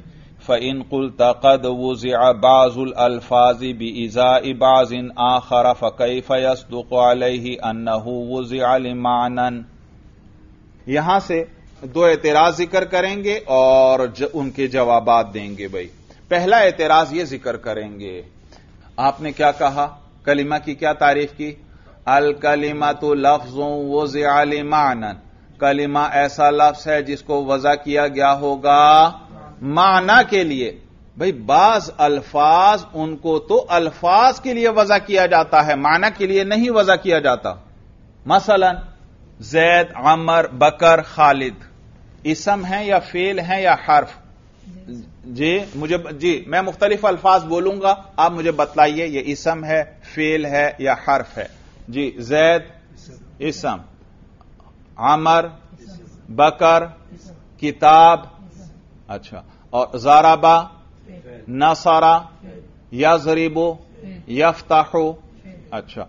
फ़ैन कुल तकद वज़ा बाजुल अल्फाज बज़ा बाजिन आखर फ़कई फ़यसदुक़लही अन्नहू वज़ान यहां से दो एतराज जिक्र करेंगे और ज, उनके जवाब देंगे भाई पहला एतराज ये जिक्र करेंगे आपने क्या कहा कलिमा की क्या तारीफ की अल कलिमा तो लफ्जों वो वज़ान कलिमा ऐसा लफ्ज है जिसको वजह किया गया होगा माना के लिए भाई बाज अल्फाज उनको तो अल्फाज के लिए वजह किया जाता है माना के लिए नहीं वजह किया जाता मसलन जैद आमर बकर खालिद इसम है या फेल है या हर्फ जी मुझे जी मैं मुख्तलिफ अल्फाज बोलूंगा आप मुझे बतलाइए ये इसम है फेल है या हर्फ है जी जैद इसम आमर बकर किताब अच्छा और जाराबा नासारा या जरीबो यफ्ताहो अच्छा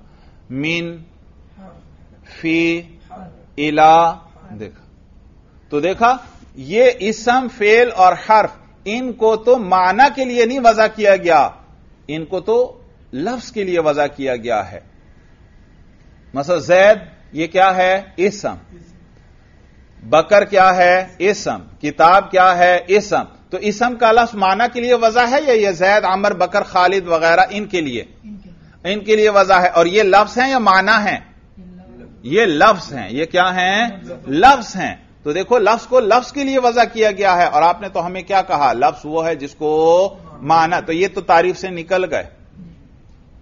मीन हाँ। फी हाँ। इला देखा तो देखा ये इसम फेल और हर्फ इनको तो माना के लिए नहीं वजह किया गया इनको तो लफ्ज के लिए वजह किया गया है मसल जैद ये क्या है इसम बकर क्या है इसम किताब क्या है इसम तो इसम का लफ्ज माना के लिए वजह है या ये जैद आमर बकर खालिद वगैरह इनके लिए इनके लिए वजह है और ये लफ्ज है या माना है ये लफ्ज हैं ये क्या हैं लफ्ज हैं तो देखो लफ्ज को लफ्ज के लिए वजह किया गया है और आपने तो हमें क्या कहा लफ्ज वो है जिसको माना तो ये तो तारीफ से निकल गए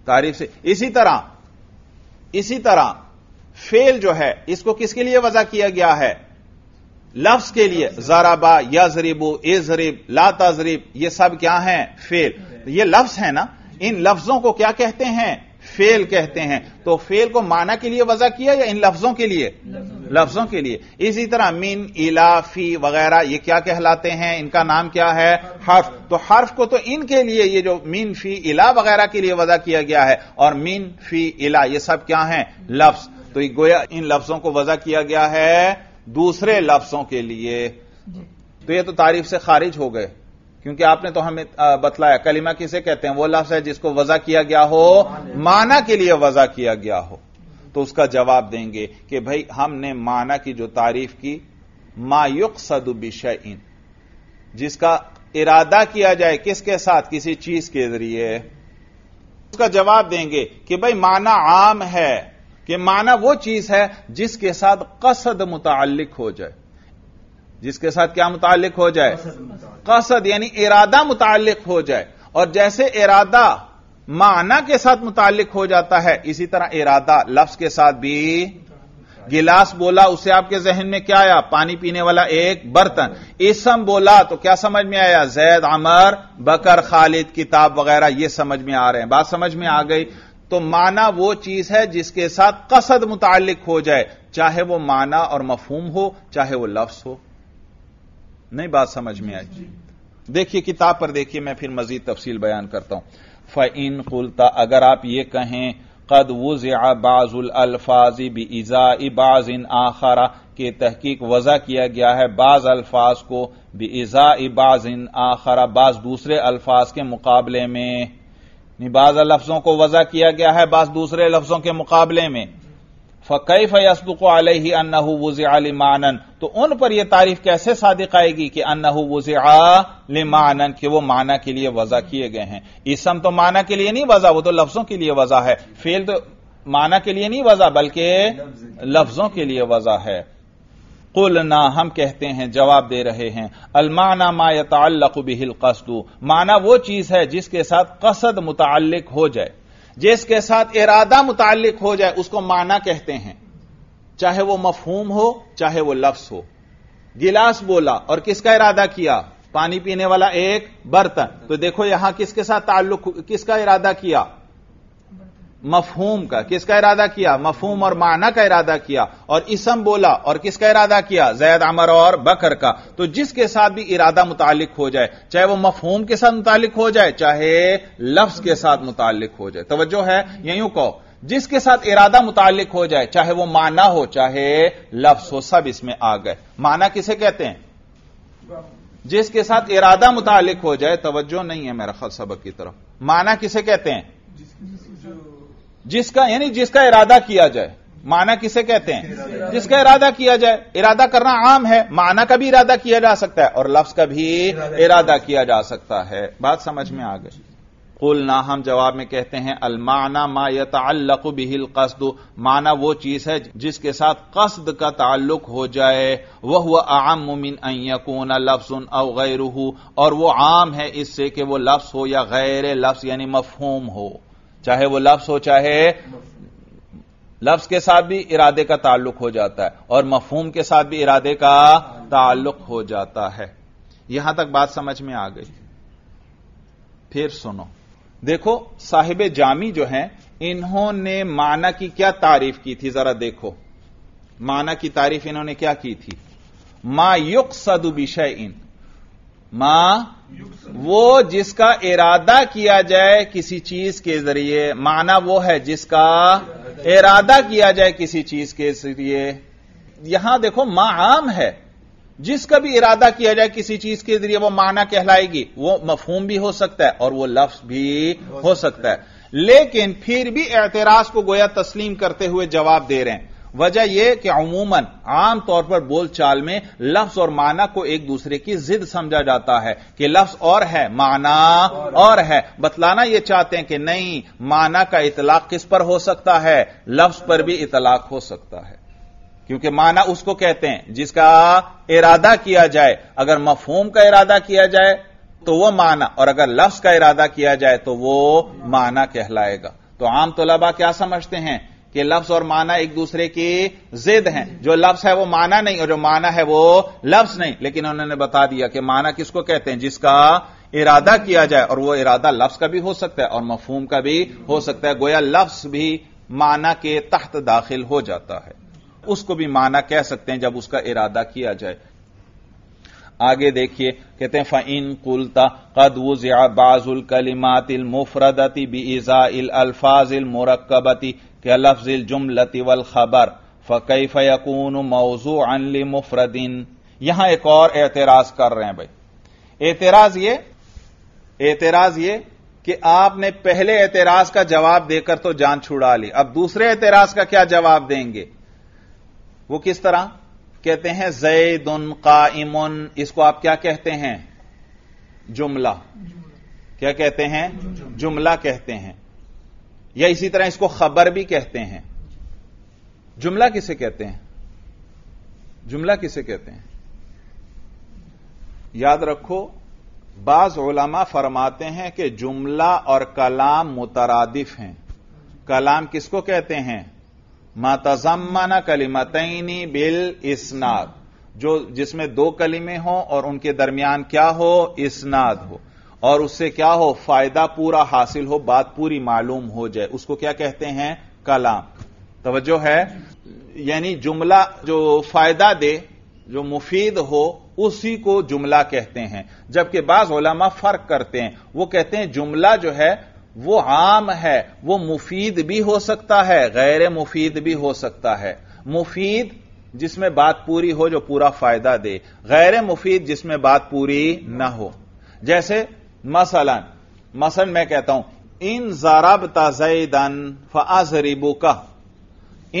तारीफ से इसी तरह इसी तरह फेल जो है इसको किसके लिए वजह किया गया है लफ्ज के लिए जराबा या ए जरीब ला जरीब ये सब क्या है फेल तो ये लफ्ज है ना इन लफ्जों को क्या कहते हैं फेल कहते हैं तो फेल को माना के लिए वजह किया या इन लफ्जों के लिए लफ्जों के लिए इसी तरह मिन इला फी वगैरह ये क्या कहलाते हैं इनका नाम क्या है हर्फ तो हर्फ को तो इनके लिए ये जो मिन फी इला वगैरह के लिए वजह किया गया है और मिन फी इला ये सब क्या है लफ्ज तो गोया इन लफ्जों को वजह किया गया है दूसरे लफ्जों के लिए तो यह तो तारीफ से खारिज हो गए क्योंकि आपने तो हमें बतलाया कलिमा किसे कहते हैं वो लफ्ज है जिसको वजह किया गया हो माना के लिए वजह किया गया हो तो उसका जवाब देंगे कि भाई हमने माना की जो तारीफ की मायुक सदुबिश इन जिसका इरादा किया जाए किसके साथ किसी चीज के जरिए उसका जवाब देंगे कि भाई माना आम है कि माना वो चीज है जिसके साथ कसद मुतालिक हो जाए जिसके साथ क्या मुतालिक हो जाए कसद यानी इरादा मुतालिक हो जाए और जैसे इरादा माना के साथ मुतालिक हो जाता है इसी तरह इरादा लफ्ज के साथ भी गिलास बोला उसे आपके जहन में क्या आया पानी पीने वाला एक बर्तन इसम बोला तो क्या समझ में आया जैद अमर बकर खालिद किताब वगैरह ये समझ में आ रहे हैं बात समझ में आ गई तो माना वो चीज है जिसके साथ कसद मुतालिक हो जाए चाहे वो माना और मफहूम हो चाहे वो लफ्स हो नहीं बात समझ में आई देखिए किताब पर देखिए मैं फिर मजीद तफसील बयान करता हूं इन कुलता अगर आप ये कहें कद वज़ बाजुल अल्फाजी बी इज़ा इबाज इन आखरा के तहकीक वज़ा किया गया है बाज अल्फाज को बी इज़ा इबाज इन आखरा बाज दूसरे अल्फाज के मुकाबले में निबाज लफ्जों को वजह किया गया है बास दूसरे लफ्जों के मुकाबले में फ़कई फ़यसदुको अलही अन्नहू वज़ आलिमानन तो उन पर यह तारीफ कैसे सादिक आएगी कि अन्नहू वज़ आलिमानन कि वो माना के लिए वजह किए गए हैं इसम तो माना के लिए नहीं वजह वो तो लफ्जों के लिए वजह है फेल तो माना के लिए नहीं वजह बल्कि लफ्जों के लिए वजह है कुलना हम कहते हैं जवाब दे रहे हैं अलमाना मायतबिल कसदू माना वो चीज है जिसके साथ कसद मुतक हो जाए जिसके साथ इरादा मुतक हो जाए उसको माना कहते हैं चाहे वो मफहूम हो चाहे वो लफ्स हो गिलास बोला और किसका इरादा किया पानी पीने वाला एक बर्तन तो देखो यहां किसके साथ ताल्लुक किसका इरादा किया मफहूम का किसका इरादा किया मफहूम और माना का इरादा किया और इसम बोला और किसका इरादा किया जैद अमर और बकर का तो जिसके साथ भी इरादा मुतालिक हो जाए चाहे वो मफहूम के साथ मुतालिक हो जाए चाहे लफ्ज के साथ मुतालिक हो जाए तोज्जो है या यूं कहो जिसके साथ इरादा मुतालिक हो जाए चाहे वो माना हो चाहे लफ्ज हो सब इसमें आ गए माना किसे कहते हैं जिसके साथ इरादा मुतालिक हो जाए तवज्जो नहीं है मेरा खत सबक की तरफ माना किसे कहते हैं जिसका यानी जिसका इरादा किया जाए माना किसे कहते हैं जिसका इरादा किया जाए इरादा करना आम है माना का भी इरादा किया जा सकता है और लफ्ज का भी इरादा किया जा सकता है बात समझ में आ गई कुल ना हम जवाब में कहते हैं अलमाना मा यतअल्लक बिहिल कसद माना वो चीज है जिसके साथ कस्द का ताल्लुक हो जाए वह वह आम मुमिन अयकून लफ्सन अव गैर और वो आम है इससे कि वो लफ्स हो या गैर लफ्स यानी मफहूम हो चाहे वो लफ्स हो चाहे लफ्ज के साथ भी इरादे का ताल्लुक हो जाता है और मफहूम के साथ भी इरादे का ताल्लुक हो जाता है यहां तक बात समझ में आ गई फिर सुनो देखो साहिब जामी जो हैं इन्होंने माना की क्या तारीफ की थी जरा देखो माना की तारीफ इन्होंने क्या की थी मा युक सदु विषय इन मा वो जिसका इरादा किया जाए किसी चीज के जरिए माना वो है जिसका इरादा किया जाए किसी चीज के जरिए यहां देखो मा आम है जिसका भी इरादा किया जाए किसी चीज के जरिए वो माना कहलाएगी वो मफहूम भी हो सकता है और वो लफ्ज भी हो सकता है लेकिन फिर भी एतराज को गोया तस्लीम करते हुए जवाब दे रहे हैं वजह यह कि अमूमन आमतौर पर बोलचाल में लफ्ज और माना को एक दूसरे की जिद समझा जाता है कि लफ्ज और है माना और है बतलाना यह चाहते हैं कि नहीं माना का इतलाक किस पर हो सकता है लफ्ज पर भी इतलाक हो सकता है क्योंकि माना उसको कहते हैं जिसका इरादा किया जाए अगर मफहूम का इरादा किया जाए तो वह माना और अगर लफ्ज का इरादा किया जाए तो वो माना कहलाएगा तो आम तलबा क्या समझते हैं कि लफ्ज और माना एक दूसरे की जिद हैं जो लफ्ज है वो माना नहीं और जो माना है वो लफ्ज नहीं लेकिन उन्होंने बता दिया कि माना किसको कहते हैं जिसका इरादा किया जाए और वो इरादा लफ्ज का भी हो सकता है और मफहूम का भी हो सकता है गोया लफ्ज भी माना के तहत दाखिल हो जाता है उसको भी माना कह सकते हैं जब उसका इरादा किया जाए आगे देखिए कहते हैं फ़ैन कुलता कद वज़ा बाजुल कलिमातिल मुफरदती बी इल अल्फाजिल मुरक्बती के लफ्जिल जुमलती वल खबर फ़कई फ़यकून मौजू अनली मुफरदिन यहां एक और एतराज कर रहे हैं भाई एतराज ये एतराज ये कि आपने पहले एतराज का जवाब देकर तो जान छुड़ा ली अब दूसरे एतराज का क्या जवाब देंगे वो किस तरह कहते हैं जैद उन इमुन इसको आप क्या कहते हैं जुमला क्या कहते हैं जुमला कहते हैं या इसी तरह इसको खबर भी कहते हैं जुमला किसे कहते हैं जुमला किसे कहते हैं याद रखो बाज ओलामा फरमाते हैं कि जुमला और कलाम मुतरादिफ हैं कलाम किसको कहते हैं मतजमन कलिमतनी बिल इसनाद जो जिसमें दो कलिमे हों और उनके दरमियान क्या हो इसनाद हो और उससे क्या हो फायदा पूरा हासिल हो बात पूरी मालूम हो जाए उसको क्या कहते हैं कलाम तोज्जो है यानी जुमला जो फायदा दे जो मुफीद हो उसी को जुमला कहते हैं जबकि बाज ओलामा फर्क करते हैं वो कहते हैं जुमला जो है वो आम है वो मुफीद भी हो सकता है गैर मुफीद भी हो सकता है मुफीद जिसमें बात पूरी हो जो पूरा फायदा दे गैर मुफीद जिसमें बात पूरी ना हो जैसे मसलन मसलन मैं कहता हूं इन जराब तजैदन फरीबू का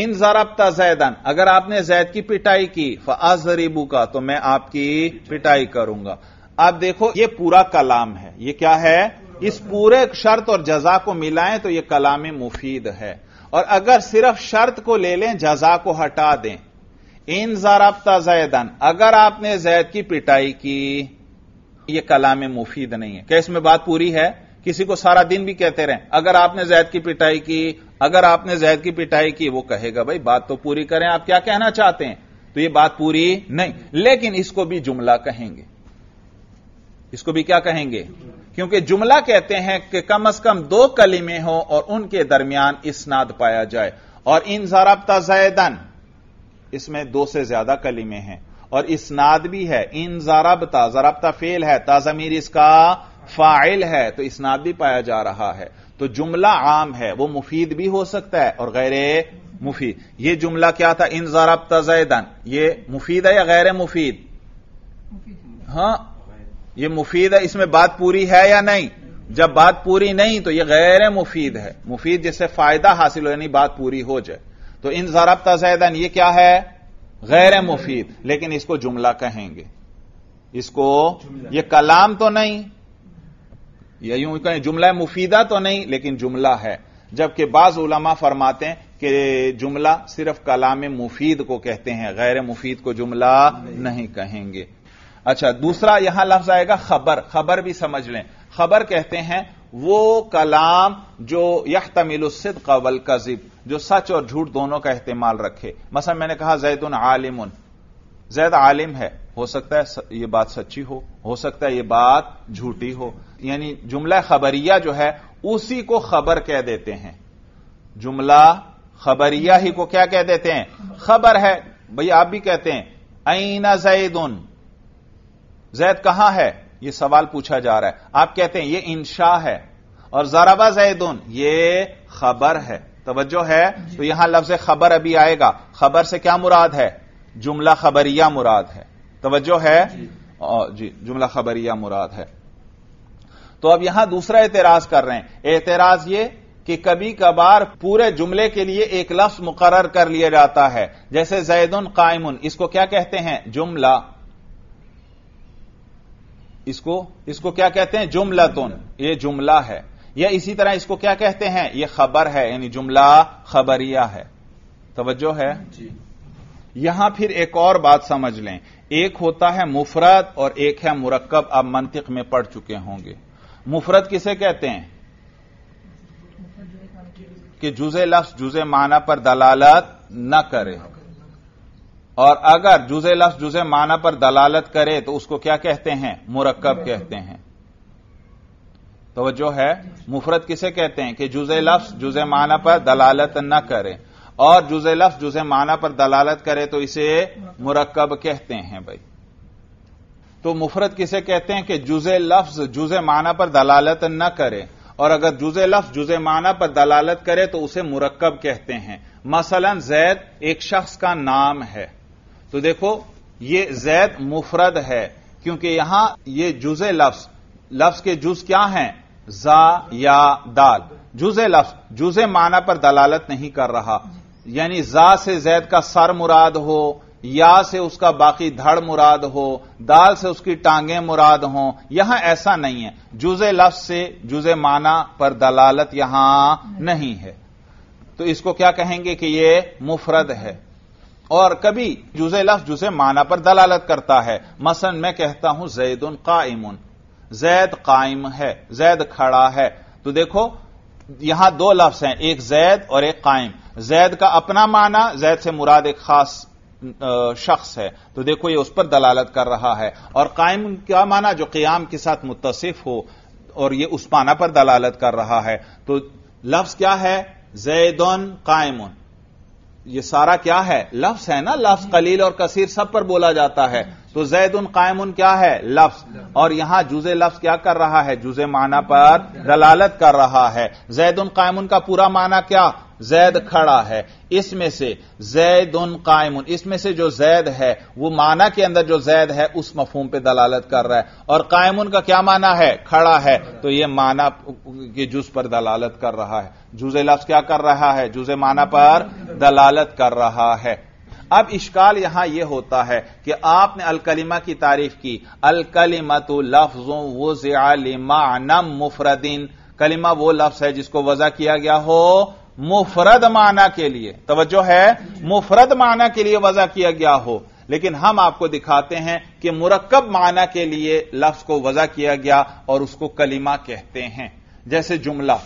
इन जराब तजैदन अगर आपने जैद की पिटाई की फरीबू का तो मैं आपकी पिटाई करूंगा आप देखो ये पूरा कलाम है ये क्या है इस पूरे शर्त और जजा को मिलाएं तो यह कलाम मुफीद है और अगर सिर्फ शर्त को ले लें जजा को हटा दें इन जराबता जैदन अगर आपने जैद की पिटाई की यह कलाम मुफीद नहीं है क्या इसमें बात पूरी है किसी को सारा दिन भी कहते रहे अगर आपने जैद की पिटाई की अगर आपने जैद की पिटाई की वो कहेगा भाई बात तो पूरी करें आप क्या कहना चाहते हैं तो ये बात पूरी नहीं लेकिन इसको भी जुमला कहेंगे इसको भी क्या कहेंगे क्योंकि जुमला कहते हैं कि कम अज कम दो कलिमे हों और उनके दरमियान इसनाद पाया जाए और इन जराबता जैदन इसमें दो से ज्यादा कलिमे हैं और इसनाद भी है इन जराबता जराबता फेल है ताजमीर इसका फाइल है तो इसनाद भी पाया जा रहा है तो जुमला आम है वह मुफीद भी हो सकता है और गैर मुफीद यह जुमला क्या था इन जराबता जैदन यह मुफीद है या गैर मुफीद हाँ यह मुफीद है इसमें बात पूरी है या नहीं जब बात पूरी नहीं तो यह गैर मुफीद है मुफीद जिससे फायदा हासिल हो यानी बात पूरी हो जाए तो इन जरबता जैदन यह क्या है गैर मुफीद लेकिन इसको जुमला कहेंगे इसको यह कलाम तो नहीं या यूं कहें जुमला मुफीदा तो नहीं लेकिन जुमला है जबकि बाज उलमा फरमाते हैं कि जुमला सिर्फ कलाम मुफीद को कहते हैं गैर मुफीद को जुमला नहीं कहेंगे अच्छा दूसरा यहां लफ्ज आएगा खबर खबर भी समझ लें खबर कहते हैं वो कलाम जो यह तमिलसिद कवल कजिब जो सच और झूठ दोनों का अहतमाल रखे मसलन मैंने कहा जैदन आलिम जैद आलिम है हो सकता है यह बात सच्ची हो हो सकता है यह बात झूठी हो यानी जुमला खबरिया जो है उसी को खबर कह देते हैं जुमला खबरिया ही को क्या कह देते हैं खबर है भैया आप भी कहते हैं ऐना जैदन जैद कहां है यह सवाल पूछा जा रहा है आप कहते हैं यह इंशा है और जराबा उन यह खबर है तवज्जो है तो यहां लफ्ज खबर अभी आएगा खबर से क्या मुराद है जुमला खबरिया मुराद है तोज्जो है जी जुमला खबरिया मुराद है तो अब यहां दूसरा एतराज कर रहे हैं एतराज ये कि कभी कभार पूरे जुमले के लिए एक लफ्ज मुकर कर लिया जाता है जैसे जैदन कायमन इसको क्या कहते हैं जुमला इसको इसको क्या कहते हैं जुमला तुन ये जुमला है या इसी तरह इसको क्या कहते हैं ये खबर है यानी जुमला खबरिया है तोज्जो है जी यहां फिर एक और बात समझ लें एक होता है मुफरत और एक है मुरक्कब आप मंतिक में पढ़ चुके होंगे मुफरत किसे कहते हैं कि जुजे लफ्स जुजे माना पर दलालत न करे और अगर जुजे लफ्ज जुजे माना पर दलालत करे तो उसको क्या कहते हैं मुरक्कब कहते हैं तो जो है मुफरत किसे कहते हैं कि जुजे लफ्ज जुजे माना पर दलालत न करे और जुजे लफ्ज जुजे माना पर दलालत करे तो इसे मुरक्कब कहते हैं भाई तो मुफरत किसे कहते हैं कि जुजे लफ्ज जुजे माना पर दलालत न करे और अगर जुजे लफ्ज जुजे माना पर दलालत करे तो उसे मुरक्कब कहते हैं मसलन जैद एक शख्स का नाम है तो देखो ये जैद मुफरद है क्योंकि यहां ये जुजे लफ्स लफ्स के जुज क्या हैं जा या दाल जुजे लफ्स जुजे माना पर दलालत नहीं कर रहा यानी जा से जैद का सर मुराद हो या से उसका बाकी धड़ मुराद हो दाल से उसकी टांगें मुराद हों यहां ऐसा नहीं है जुजे लफ्ज से जुजे माना पर दलालत यहां नहीं है तो इसको क्या कहेंगे कि यह मुफरद है और कभी जुजे लफ्ज जुजे माना पर दलालत करता है मसन मैं कहता हूं जैदन उन जैद कायम है जैद खड़ा है तो देखो यहां दो लफ्ज हैं एक जैद और एक कायम जैद का अपना माना जैद से मुराद एक खास शख्स है तो देखो ये उस पर दलालत कर रहा है और कायम क्या माना जो क्याम के साथ मुतसिफ हो और ये उस माना पर दलालत कर रहा है तो लफ्ज क्या है जैदन कायमुन ये सारा क्या है लफ्स है ना लफ्स कलील और कसीर सब पर बोला जाता है तो जैद उन कायम उन क्या है लफ्ज और यहां जुजे लफ्ज क्या कर रहा है जुजे माना पर दलालत कर रहा है जैद उन कायम उन का पूरा माना क्या जैद खड़ा है इसमें से जैद उन कायम इसमें से जो जैद है वो माना के अंदर जो जैद है उस मफहूम पे दलालत कर रहा है और कायमुन का क्या माना है खड़ा है तो ये माना के जुज पर दलालत कर रहा है जुजे लफ्ज क्या कर रहा है जुजे माना पर दलालत कर रहा है अब इश्काल यहां यह होता है कि आपने अलकलिमा की तारीफ की अलकलिमा तो लफ्जों वो जियालिमानम मुफरदिन कलिमा वो लफ्ज है जिसको वजह किया गया हो मुफरद माना के लिए तोज्जो है मुफरद माना के लिए वजह किया गया हो लेकिन हम आपको दिखाते हैं कि मुरक्ब माना के लिए लफ्ज को वजह किया गया और उसको कलिमा कहते हैं जैसे जुमला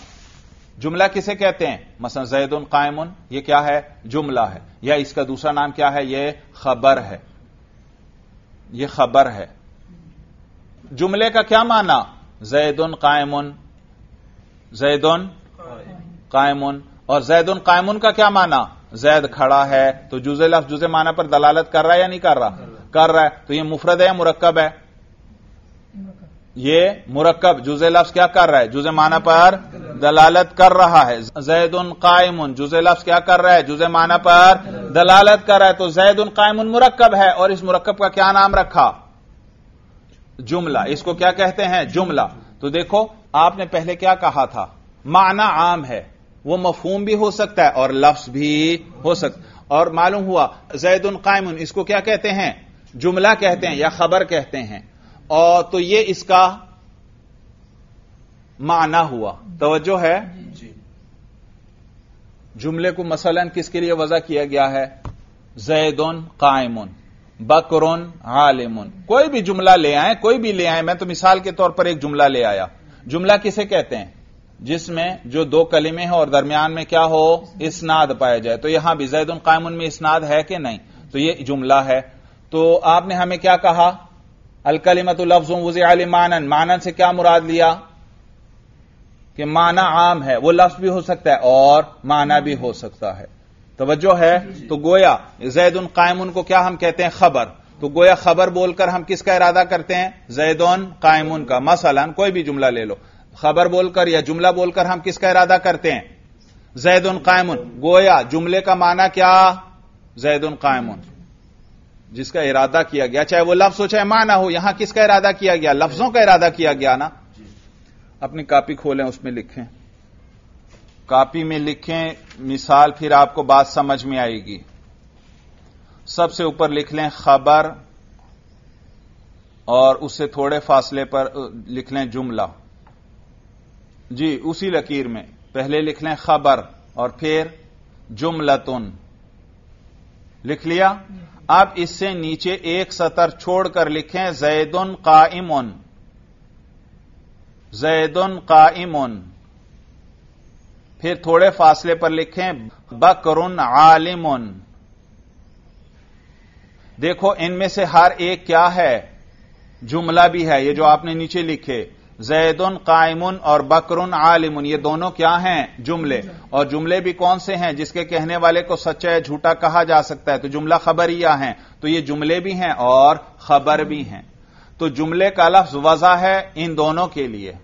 जुमला किसे कहते हैं मसन जैदुन कायमुन यह क्या है जुमला है या इसका दूसरा नाम क्या है यह खबर है यह खबर है जुमले का क्या माना जैदुन कायमुन जैदुन कायमुन और जैदुन कायमुन का क्या माना जैद खड़ा है तो जुजे लफ जुजे माना पर दलालत कर रहा है या नहीं कर रहा कर रहा है तो यह मुफरद है या मुरक्कब है यह मुरक्कब जुजे लफ्ज क्या कर रहा है जुजे माना पर दलालत कर रहा है जैद उन कायमुन जुजे लफ्ज क्या कर रहा है जुजे माना पर दलालत कर रहा है तो जैद उन कायमुन मुरक्कब है और इस मुरक्कब का क्या नाम रखा जुमला इसको क्या कहते हैं जुमला तो देखो आपने पहले क्या कहा था माना आम है वो मफहूम भी हो सकता है और लफ्ज भी हो सकता और मालूम हुआ जैद उन कायमुन इसको क्या कहते हैं जुमला कहते हैं या खबर कहते हैं और तो ये इसका माना हुआ तोज्जो है जुमले को मसलन किसके लिए वजह किया गया है जैदन कायमुन बकरन आलिमुन कोई भी जुमला ले आए कोई भी ले आए मैं तो मिसाल के तौर पर एक जुमला ले आया जुमला किसे कहते हैं जिसमें जो दो कलिमे हैं और दरमियान में क्या हो इसनाद पाया जाए तो यहां भी जैदन कायमुन में इसनाद है कि नहीं तो ये जुमला है तो आपने हमें क्या कहा अलकलिमत लफ्जों वजे मानन मानन से क्या मुराद लिया कि माना आम है वो लफ्ज भी हो सकता है और माना भी हो सकता है तोज्जो है तो गोया जैद उन कायम उनको क्या हम कहते हैं खबर तो गोया खबर बोलकर हम किसका इरादा करते हैं उन कायम उनका मसलन कोई भी जुमला ले लो खबर बोलकर या जुमला बोलकर हम किसका इरादा करते हैं कायम उन गोया जुमले का माना क्या कायम उन जिसका इरादा किया गया चाहे वो लफ्ज हो चाहे माना हो यहां किसका इरादा किया गया लफ्जों का इरादा किया गया ना अपनी कापी खोलें उसमें लिखें कापी में लिखें मिसाल फिर आपको बात समझ में आएगी सबसे ऊपर लिख लें खबर और उससे थोड़े फासले पर लिख लें जुमला जी उसी लकीर में पहले लिख लें खबर और फिर जुमलतुन लिख लिया अब इससे नीचे एक सतर छोड़कर लिखें जैदुन काइमुन जैदन काइमन फिर थोड़े फासले पर लिखें बकर आलिमन देखो इनमें से हर एक क्या है जुमला भी है ये जो आपने नीचे लिखे जैदन कायमुन और बकरुन आलिमुन ये दोनों क्या हैं जुमले और जुमले भी कौन से हैं जिसके कहने वाले को सच्चा या झूठा कहा जा सकता है तो जुमला खबरिया हैं तो ये जुमले भी हैं और खबर भी हैं तो जुमले का लफ्ज वजा है इन दोनों के लिए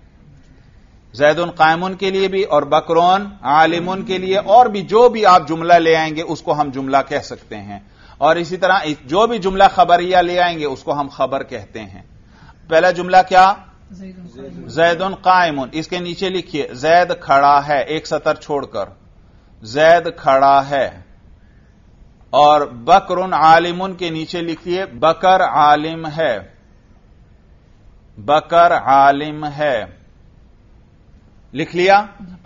जैदुन कायमुन के लिए भी और बकरोन आलिमुन के लिए और भी जो भी आप जुमला ले आएंगे उसको हम जुमला कह सकते हैं और इसी तरह जो भी जुमला खबरिया ले आएंगे उसको हम खबर कहते हैं पहला जुमला क्या जैदुन कायमुन इसके नीचे लिखिए जैद खड़ा है एक सतर छोड़कर जैद खड़ा है और बकरुन आलिमुन के नीचे लिखिए बकर आलिम है बकर आलिम है लिख लिया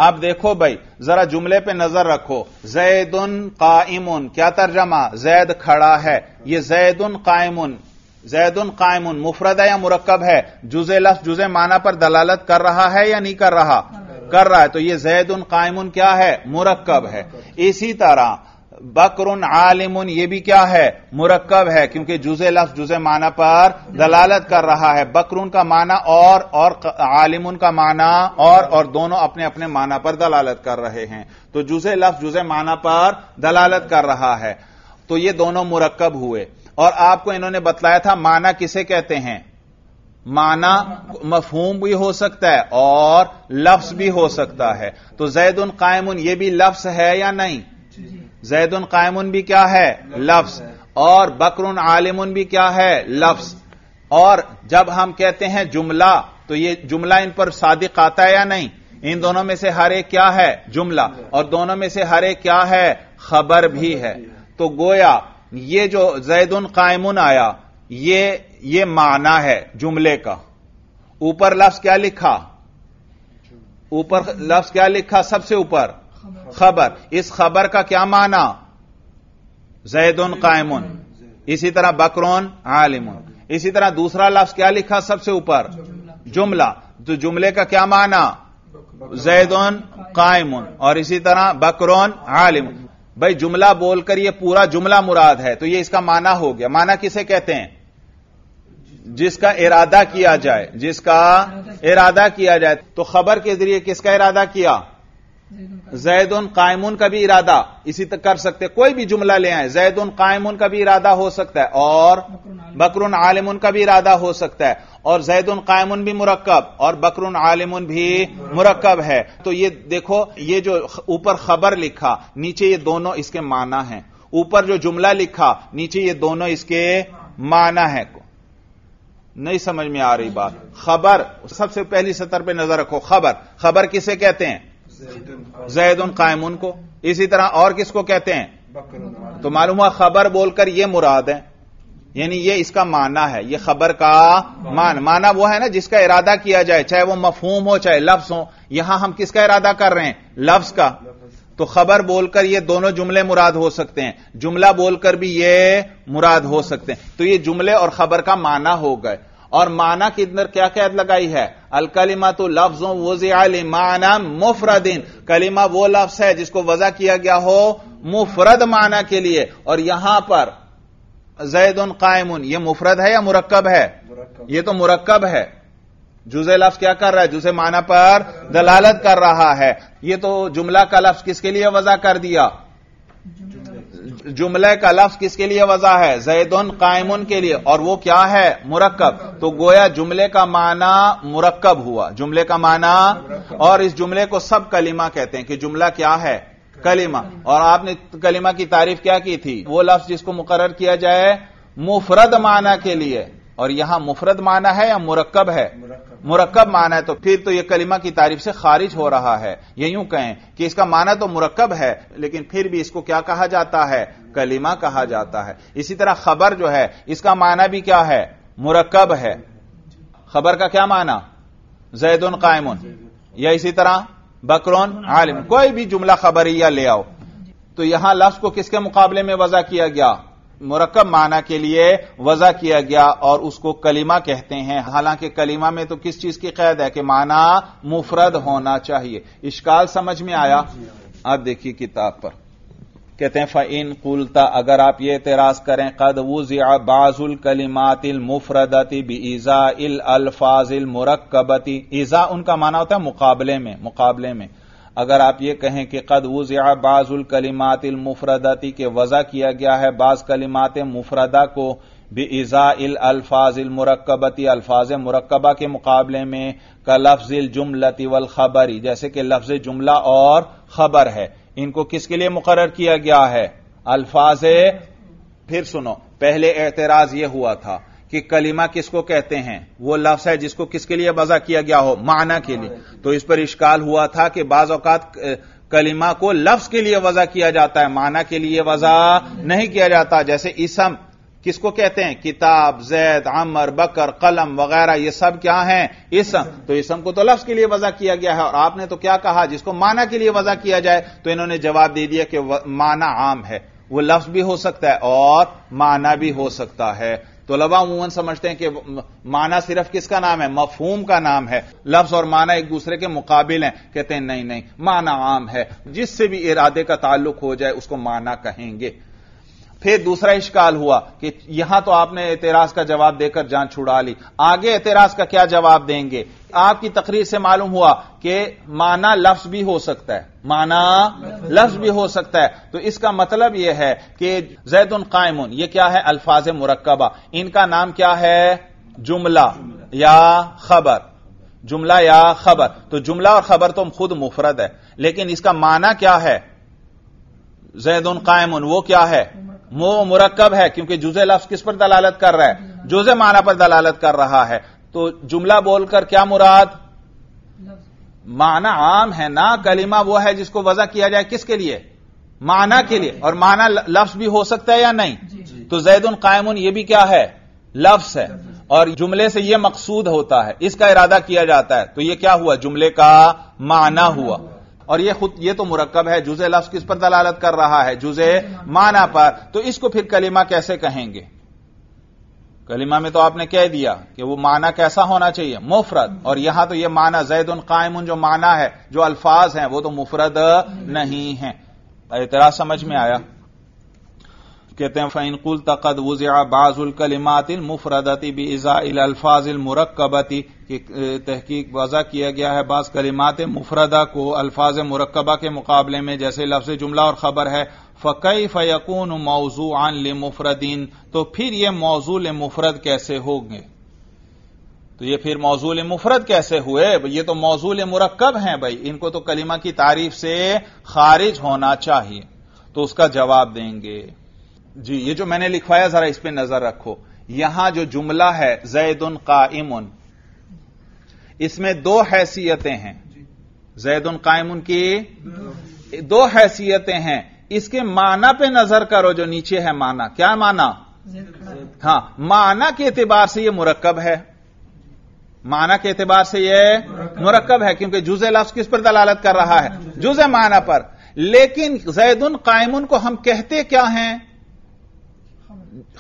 अब देखो भाई जरा जुमले पे नजर रखो जैदन कायमुन क्या तर्जमा जैद खड़ा है ये जैदुन कायमुन जैदुन कायमुन मुफरद है या मुरकब है जुजे लफ्ज जुजे माना पर दलालत कर रहा है या नहीं कर रहा कर रहा है तो ये जैदुन कायमुन क्या है मुरकब है इसी तरह बकर आलिम ये भी क्या है मुरक्कब है क्योंकि जुजे लफ्ज जुजे माना पर दलालत कर रहा है बकरून का माना और और आलिम का माना और और दोनों अपने अपने माना पर दलालत कर रहे हैं तो जुजे लफ्ज जुजे माना पर दलालत कर रहा है तो ये दोनों मुरक्कब हुए और आपको इन्होंने बतलाया था माना किसे कहते हैं माना मफहूम भी हो सकता है और लफ्ज भी हो सकता है तो जैद उन उन यह भी लफ्ज है या नहीं जैदन कायमन भी क्या है लफ्स और बकरुन आलिमुन भी क्या है लफ्स और जब हम कहते हैं जुमला तो ये जुमला इन पर सादिक आता है या नहीं इन दोनों में से हर एक क्या है जुमला और दोनों में से हर एक क्या है खबर भी है तो गोया ये जो जैदुन कायमुन आया ये ये माना है जुमले का ऊपर लफ्ज क्या लिखा ऊपर लफ्ज क्या लिखा सबसे ऊपर खबर इस खबर का क्या माना जैदन कायम इसी तरह बकरोन आलिमुन इसी तरह दूसरा लफ्ज क्या लिखा सबसे ऊपर जुमला तो जुमले का क्या माना जैदन कायम और इसी तरह बकरोन आलिमुन भाई जुमला बोलकर ये पूरा जुमला मुराद है तो ये इसका माना हो गया माना किसे कहते हैं जिसका इरादा किया जाए जिसका इरादा किया जाए तो खबर के जरिए किसका इरादा किया जैदुन कायमुन का भी इरादा इसी तक कर सकते कोई भी जुमला ले आए जैदुन कायमुन का भी इरादा हो सकता है और बकरुन आलिमुन का भी इरादा हो सकता है और जैदुन कायमुन भी मुरक्कब और बकरुन आलिमुन भी मुरक्कब है तो ये देखो ये जो ऊपर खबर लिखा नीचे ये दोनों इसके माना है ऊपर जो जुमला लिखा नीचे ये दोनों इसके माना है नहीं समझ में आ रही बात खबर सबसे पहली सतर पर नजर रखो खबर खबर किसे कहते हैं जैद कायमुन को इसी तरह और किसको कहते हैं तो मालूम हुआ खबर बोलकर यह मुराद है यानी यह इसका माना है यह खबर का मान माना वो है ना जिसका इरादा किया जाए चाहे वो मफहूम हो चाहे लफ्स हो यहां हम किसका इरादा कर रहे हैं लफ्ज का तो खबर बोलकर यह दोनों जुमले मुराद हो सकते हैं जुमला बोलकर भी ये मुराद हो सकते हैं तो ये जुमले और खबर का माना हो गए और माना के अंदर क्या कैद लगाई है अलकलीमा तो लफ्जों वजह माना मुफरदिन कलिमा वो लफ्ज है जिसको वजह किया गया हो मुफरद माना के लिए और यहां पर जैद उन कायमुन यह मुफरद है या मुरक्कब है यह तो मुरक्कब है जुजे लफ्ज क्या कर रहा है जुजे माना पर दलालत कर रहा है यह तो जुमला का लफ्ज किसके लिए वजह कर दिया जुमले का लफ्ज किसके लिए वजह है जैदन कायम के लिए और वो क्या है मुरक्कब तो गोया जुमले का माना मुरक्कब हुआ जुमले का माना और इस जुमले को सब कलिमा कहते हैं कि जुमला क्या है कलिमा और आपने कलिमा की तारीफ क्या की थी वो लफ्ज जिसको मुकर किया जाए मुफरद माना के लिए और यहां मुफरद माना है या मुरक्कब है मुरक्कब माना है तो फिर तो यह कलिमा की तारीफ से खारिज हो रहा है ये यूं कहें कि इसका माना तो मुरक्कब है लेकिन फिर भी इसको क्या कहा जाता है कलिमा कहा जाता है इसी तरह खबर जो है इसका माना भी क्या है मुरक्कब है खबर का क्या माना जैदन कायमुन या इसी तरह बकरोन आलिम कोई भी जुमला खबरिया ले आओ तो यहां लफ्ज को किसके मुकाबले में वजह किया गया मुरक्कब माना के लिए वजह किया गया और उसको कलीमा कहते हैं हालांकि कलीमा में तो किस चीज की कैद है कि माना मुफरद होना चाहिए इश्काल समझ में आया आप देखिए किताब पर कहते हैं इन कुलता अगर आप ये एतराज करें कद वजिया बाजुल कलिमातिल मुफरदती बीजा इल अल्फाजिल मुरक्कबती ईजा उनका माना होता है मुकाबले में मुकाबले में अगर आप ये कहें कि कद वज़ा बाज़ुल कलिमात मुफरदती के वज़ा किया गया है बाज़ कलिमात मुफरदा को भी इज़ा अल्फाजिल मरकबती अल्फाज मरकबा के मुकाबले में का लफ्ज़िल जुमलती वल खबरी जैसे कि लफ्ज़ जुमला और खबर है इनको किसके लिए मुकर किया गया है अल्फाज फिर सुनो पहले एतराज यह हुआ था कि कलीमा किसको कहते हैं वो लफ्ज है जिसको किसके लिए वजा किया गया हो माना के लिए तो इस पर इश्काल हुआ था कि बाज औकात कलीमा को लफ्ज के लिए वजह किया जाता है माना के लिए वजह नहीं किया जाता जैसे इसम किसको कहते हैं किताब जैद अमर बकर कलम वगैरह ये सब क्या हैं इसम तो इसम को तो लफ्ज के लिए वजह किया गया है और आपने तो क्या कहा जिसको माना के लिए वजह किया जाए तो इन्होंने जवाब दे दिया कि माना आम है वो लफ्ज भी हो सकता है और माना भी हो सकता है तो लबा उमूमन समझते हैं कि माना सिर्फ किसका नाम है मफहूम का नाम है लफ्ज और माना एक दूसरे के मुकाबिल हैं कहते हैं नहीं नहीं माना आम है जिससे भी इरादे का ताल्लुक हो जाए उसको माना कहेंगे फिर दूसरा इश्काल हुआ कि यहां तो आपने एतराज का जवाब देकर जान छुड़ा ली आगे एतराज का क्या जवाब देंगे आपकी तकरीर से मालूम हुआ कि माना लफ्ज भी हो सकता है माना लफ्ज भी हो सकता है तो इसका मतलब यह है कि जैदुन कायम यह क्या है अल्फाज मुरकबा इनका नाम क्या है जुमला या खबर जुमला या खबर तो जुमला और खबर तो खुद मुफरत है लेकिन इसका माना क्या है जैदुन कायमुन वो क्या है वो मुरक्कब है क्योंकि जुजे लफ्ज किस पर दलालत कर रहा है जुजे माना पर दलालत कर रहा है तो जुमला बोलकर क्या मुराद माना आम है ना कलिमा वो है जिसको वजह किया जाए किसके लिए माना के लिए और माना लफ्ज भी हो सकता है या नहीं तो जैदुन कायमुन ये भी क्या है लफ्स है और जुमले से यह मकसूद होता है इसका इरादा किया जाता है तो यह क्या हुआ जुमले का माना हुआ और ये खुद ये तो मुरक्कब है जुजे लफ्ज किस पर दलालत कर रहा है जुजे माना पर तो इसको फिर कलिमा कैसे कहेंगे कलिमा में तो आपने कह दिया कि वो माना कैसा होना चाहिए मुफरत और यहां तो ये माना जैद उन कायम उन जो माना है जो अल्फाज हैं वो तो मुफरत नहीं है एतराज समझ में आया कहते हैं फाइन कुल तकद वजिया बाजुल कलिमातिल मुफरदती भी अल्फाजिल मुरक्बती की तहकीक वजह किया गया है बाज़ कलिमात मुफरदा को अल्फाज मुरकबा के मुकाबले में जैसे लफ्ज़ जुमला और ख़बर है फ़कई फ़यकून मौजू आन मुफरदीन तो फिर ये मौजूल मुफरद कैसे होंगे तो ये फिर मौजूल मुफरत कैसे हुए ये तो मौजूल मुरकब हैं भाई इनको तो कलिमा की तारीफ से खारिज होना चाहिए तो उसका जवाब देंगे जी ये जो मैंने लिखवाया जरा इस पर नजर रखो यहां जो जुमला है जैदन कायमुन इसमें दो हैसियतें हैं जैदन कायम की दो हैसियतें हैं इसके माना पे नजर करो जो नीचे है माना क्या माना हां माना के एतबार से यह मुरक्कब है माना के एतबार से यह मुरक्कब है क्योंकि जुजे लफ्ज किस पर दलालत कर रहा है जुजे माना पर लेकिन जैदन कायमुन को हम कहते क्या हैं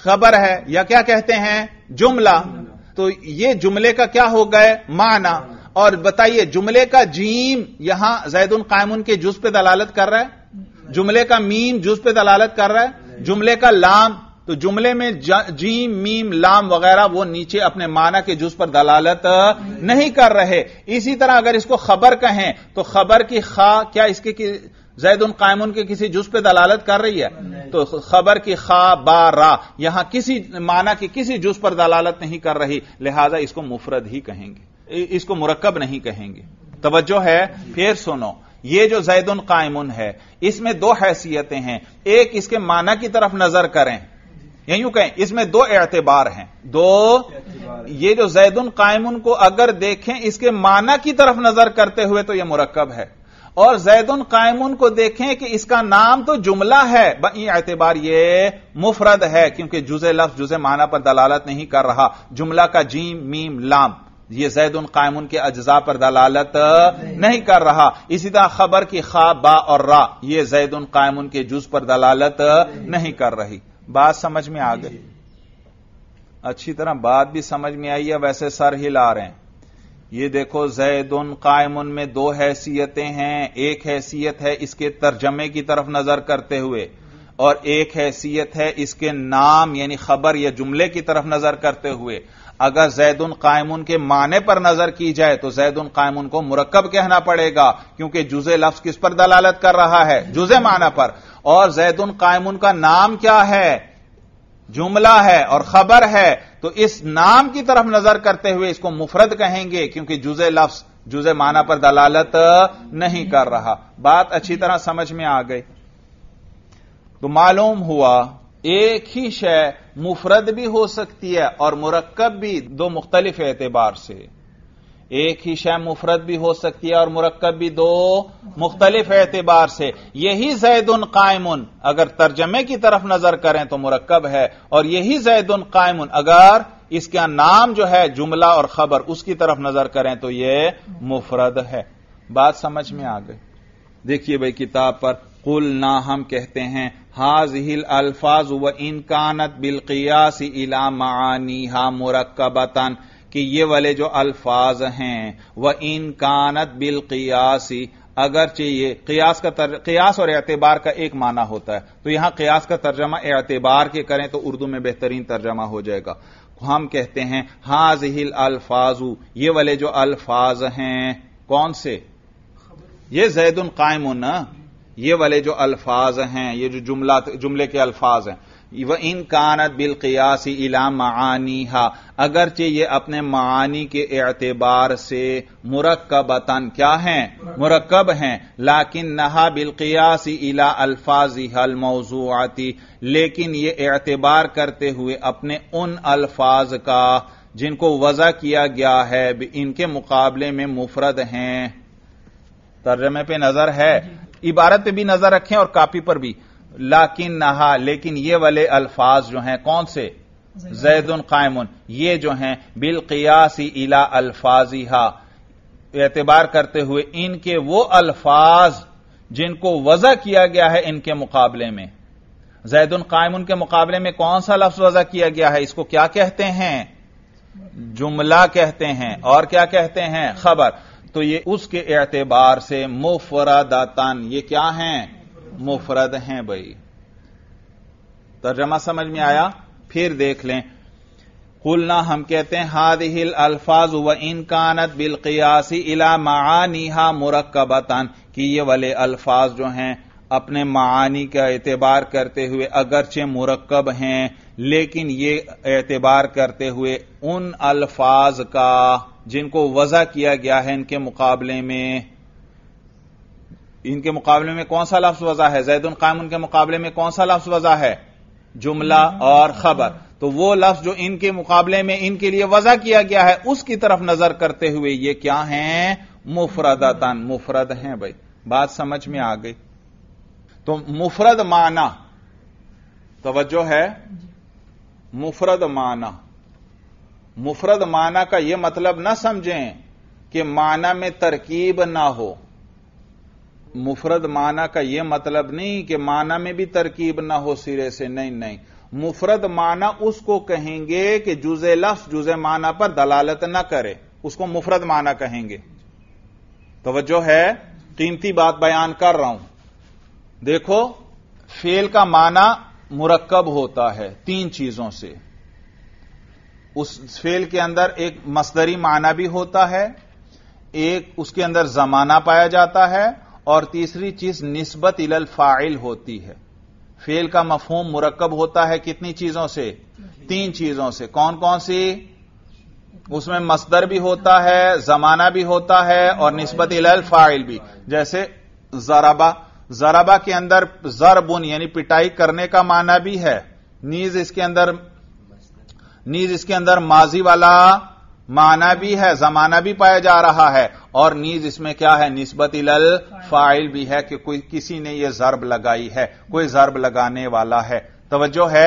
खबर है या क्या कहते हैं जुमला तो ये जुमले का क्या हो गए माना और बताइए जुमले का जीम यहां जैदुल कायमुन के जुज पे दलालत कर रहा है जुमले का मीम जुज पे दलालत कर रहा है जुमले का लाम तो जुमले में जीम मीम लाम वगैरह वो नीचे अपने माना के जुज पर दलालत नहीं कर रहे इसी तरह अगर इसको खबर कहें तो खबर की खा क्या इसके जैद उन कायमुन के किसी जुज पे दलालत कर रही है तो खबर की खा बा रा यहां किसी माना की किसी जुज पर दलालत नहीं कर रही लिहाजा इसको मुफरद ही कहेंगे इसको मुरकब नहीं कहेंगे तोज्जो है फिर सुनो ये जो जैदन कायमुन है इसमें दो हैसियतें हैं एक इसके माना की तरफ नजर करें यूं कहें इसमें दो एतबार हैं दो ये जो जैदन कायमुन को अगर देखें इसके माना की तरफ नजर करते हुए तो यह मुरकब है और जैदुन कायमुन को देखें कि इसका नाम तो जुमला है एतबार ये मुफरद है क्योंकि जुजे लफ्ज जुजे माना पर दलालत नहीं कर रहा जुमला का जीम मीम लाम ये जैदन कायमुन के अज्जा पर दलालत नहीं।, नहीं कर रहा इसी तरह खबर की खा बा और रा ये जैदुन कायमुन के जुज पर दलालत नहीं।, नहीं कर रही बात समझ में आ गई अच्छी तरह बात भी समझ में आई है वैसे सर हिला रहे हैं ये देखो जैदन कायमुन में दो हैसियतें हैं एक हैसियत है इसके तर्जमे की तरफ नजर करते हुए और एक हैसियत है इसके नाम यानी खबर या जुमले की तरफ नजर करते हुए अगर जैदन कायमुन के माने पर नजर की जाए तो जैदुन कायमुन को मुरक्कब कहना पड़ेगा क्योंकि जुजे लफ्ज किस पर दलालत कर रहा है जुजे माना पर और जैदन कायमन का नाम क्या है जुमला है और खबर है तो इस नाम की तरफ नजर करते हुए इसको मुफरद कहेंगे क्योंकि जुजे लफ्स जुजे माना पर दलालत नहीं कर रहा बात अच्छी तरह समझ में आ गई तो मालूम हुआ एक ही शय मुफरद भी हो सकती है और मुरक्कब भी दो मुख्तलिफ एतबार से एक ही शय मुफरत भी हो सकती है और मुरक्कब भी दो मुख्तलिफ एतबार से यही जैदन कायमुन अगर तर्जमे की तरफ नजर करें तो मुरक्कब है और यही जैदन कायमुन अगर इसका नाम जो है जुमला और खबर उसकी तरफ नजर करें तो यह मुफरद है बात समझ में आ गई देखिए भाई किताब पर कुल ना हम कहते हैं हाज हिल अल्फाज व इनकानत बिलकियासी इला मानी हा मुरक्कबतन कि ये वाले जो अल्फाज हैं वह इन कानत बिल कियासी अगर चाहिए कियास का तर, कियास और एतबार का एक माना होता है तो यहां कियास का तर्जमा एतबार के करें तो उर्दू में बेहतरीन तर्जमा हो जाएगा हम कहते हैं हाज हिल अल्फाजू ये वाले जो अल्फाज हैं कौन से ये जैदुल कायम न ये वाले जो अल्फाज हैं ये जो जुमला जुमले के अल्फाज हैं वह इन कानत बिल इला मानी हा अगरचे ये अपने मानी के एतबार से मुरक्बतन क्या हैं मुरक्ब हैं लाकिन नहा बिल कयासी इला अल्फाजी हल मौजूआती लेकिन ये एतबार करते हुए अपने उन अल्फाज का जिनको वजह किया गया है इनके मुकाबले में मुफरद हैं तर्जमे पे नजर है इबारत पे भी नजर रखें और कापी पर भी लाकिन नहा लेकिन ये वाले अल्फाज जो हैं कौन से जैदन कायमुन ये जो हैं बिलकियासी इला अल्फाजिहा एतबार करते हुए इनके वो अल्फाज जिनको वजह किया गया है इनके मुकाबले में जैदन कायमुन के मुकाबले में कौन सा लफ्ज वजह किया गया है इसको क्या कहते हैं जुमला कहते हैं और क्या कहते हैं खबर तो ये उसके एतबार से मुफरदातन ये क्या हैं मुफरद हैं भाई तर्जमा समझ में आया फिर देख लें कुलना हम कहते हैं हाद हिल अल्फाज व इनकानत बिलकियासी इला मानिहा मुरक्बतान कि ये वाले अल्फाज जो हैं अपने मानी का एतबार करते हुए अगरचे मुरक्ब हैं लेकिन यह एतबार करते हुए उन अल्फाज का जिनको वजह किया गया है इनके मुकाबले में इनके मुकाबले में कौन सा लफ्ज वजह है जैद कायम उनके मुकाबले में कौन सा लफ्ज वजह है जुमला और खबर तो वो लफ्ज जो इनके मुकाबले में इनके लिए वजह किया गया है उसकी तरफ नजर करते हुए ये क्या है मुफरदतन मुफरद हैं भाई बात समझ में आ गई तो मुफरद माना तोज्जो है मुफरद माना मुफरद माना का यह मतलब ना समझें कि माना में तरकीब ना हो मुफरद माना का यह मतलब नहीं कि माना में भी तरकीब ना हो सिरे से नहीं नहीं मुफरद माना उसको कहेंगे कि जुजे लफ्स जुजे माना पर दलालत ना करे उसको मुफरद माना कहेंगे तो वह जो है कीमती बात बयान कर रहा हूं देखो फेल का माना मुरक्कब होता है तीन चीजों से उस फेल के अंदर एक मसदरी माना भी होता है एक उसके अंदर जमाना पाया जाता है और तीसरी चीज निस्बत इल फाइल होती है फेल का मफहूम मुरक्कब होता है कितनी चीजों से तीन चीजों से कौन कौन सी उसमें मसदर भी होता है जमाना भी होता है और निस्बत इल फाइल भी जैसे जराबा जराबा के अंदर जरबुन यानी पिटाई करने का माना भी है नीज इसके अंदर नीज इसके अंदर माजी वाला माना भी है जमाना भी पाया जा रहा है और नीज इसमें क्या है नस्बत इल फाइल भी है कि कोई किसी ने यह जरब लगाई है कोई जरब लगाने वाला है तोज्जो है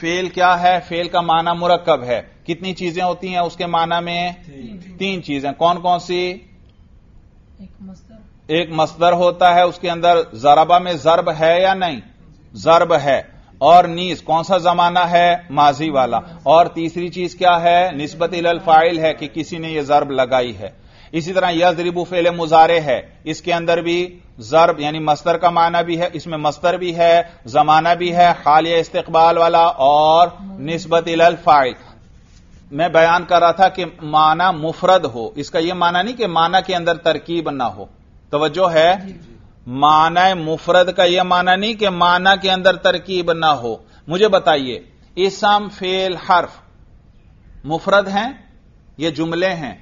फेल क्या है फेल का माना मुरक्कब है कितनी चीजें होती हैं उसके माना में तीन, तीन चीजें कौन कौन सी एक मसदर होता है उसके अंदर जरबा में जरब है या नहीं जरब है और नीस कौन सा जमाना है माजी वाला और तीसरी चीज क्या है निस्बत फाइल है कि किसी ने यह जरब लगाई है इसी तरह यजरिबू फेले मुजारे है इसके अंदर भी जरब यानी मस्तर का माना भी है इसमें मस्तर भी है जमाना भी है या इस्तकबाल वाला और निस्बत फाइल मैं बयान कर रहा था कि माना मुफरद हो इसका यह माना नहीं कि माना के अंदर तरकीब ना हो तवज्जो है माना मुफरद का यह माना नहीं कि माना के अंदर तरकीब ना हो मुझे बताइए इसम फेल हर्फ मुफरद हैं ये जुमले हैं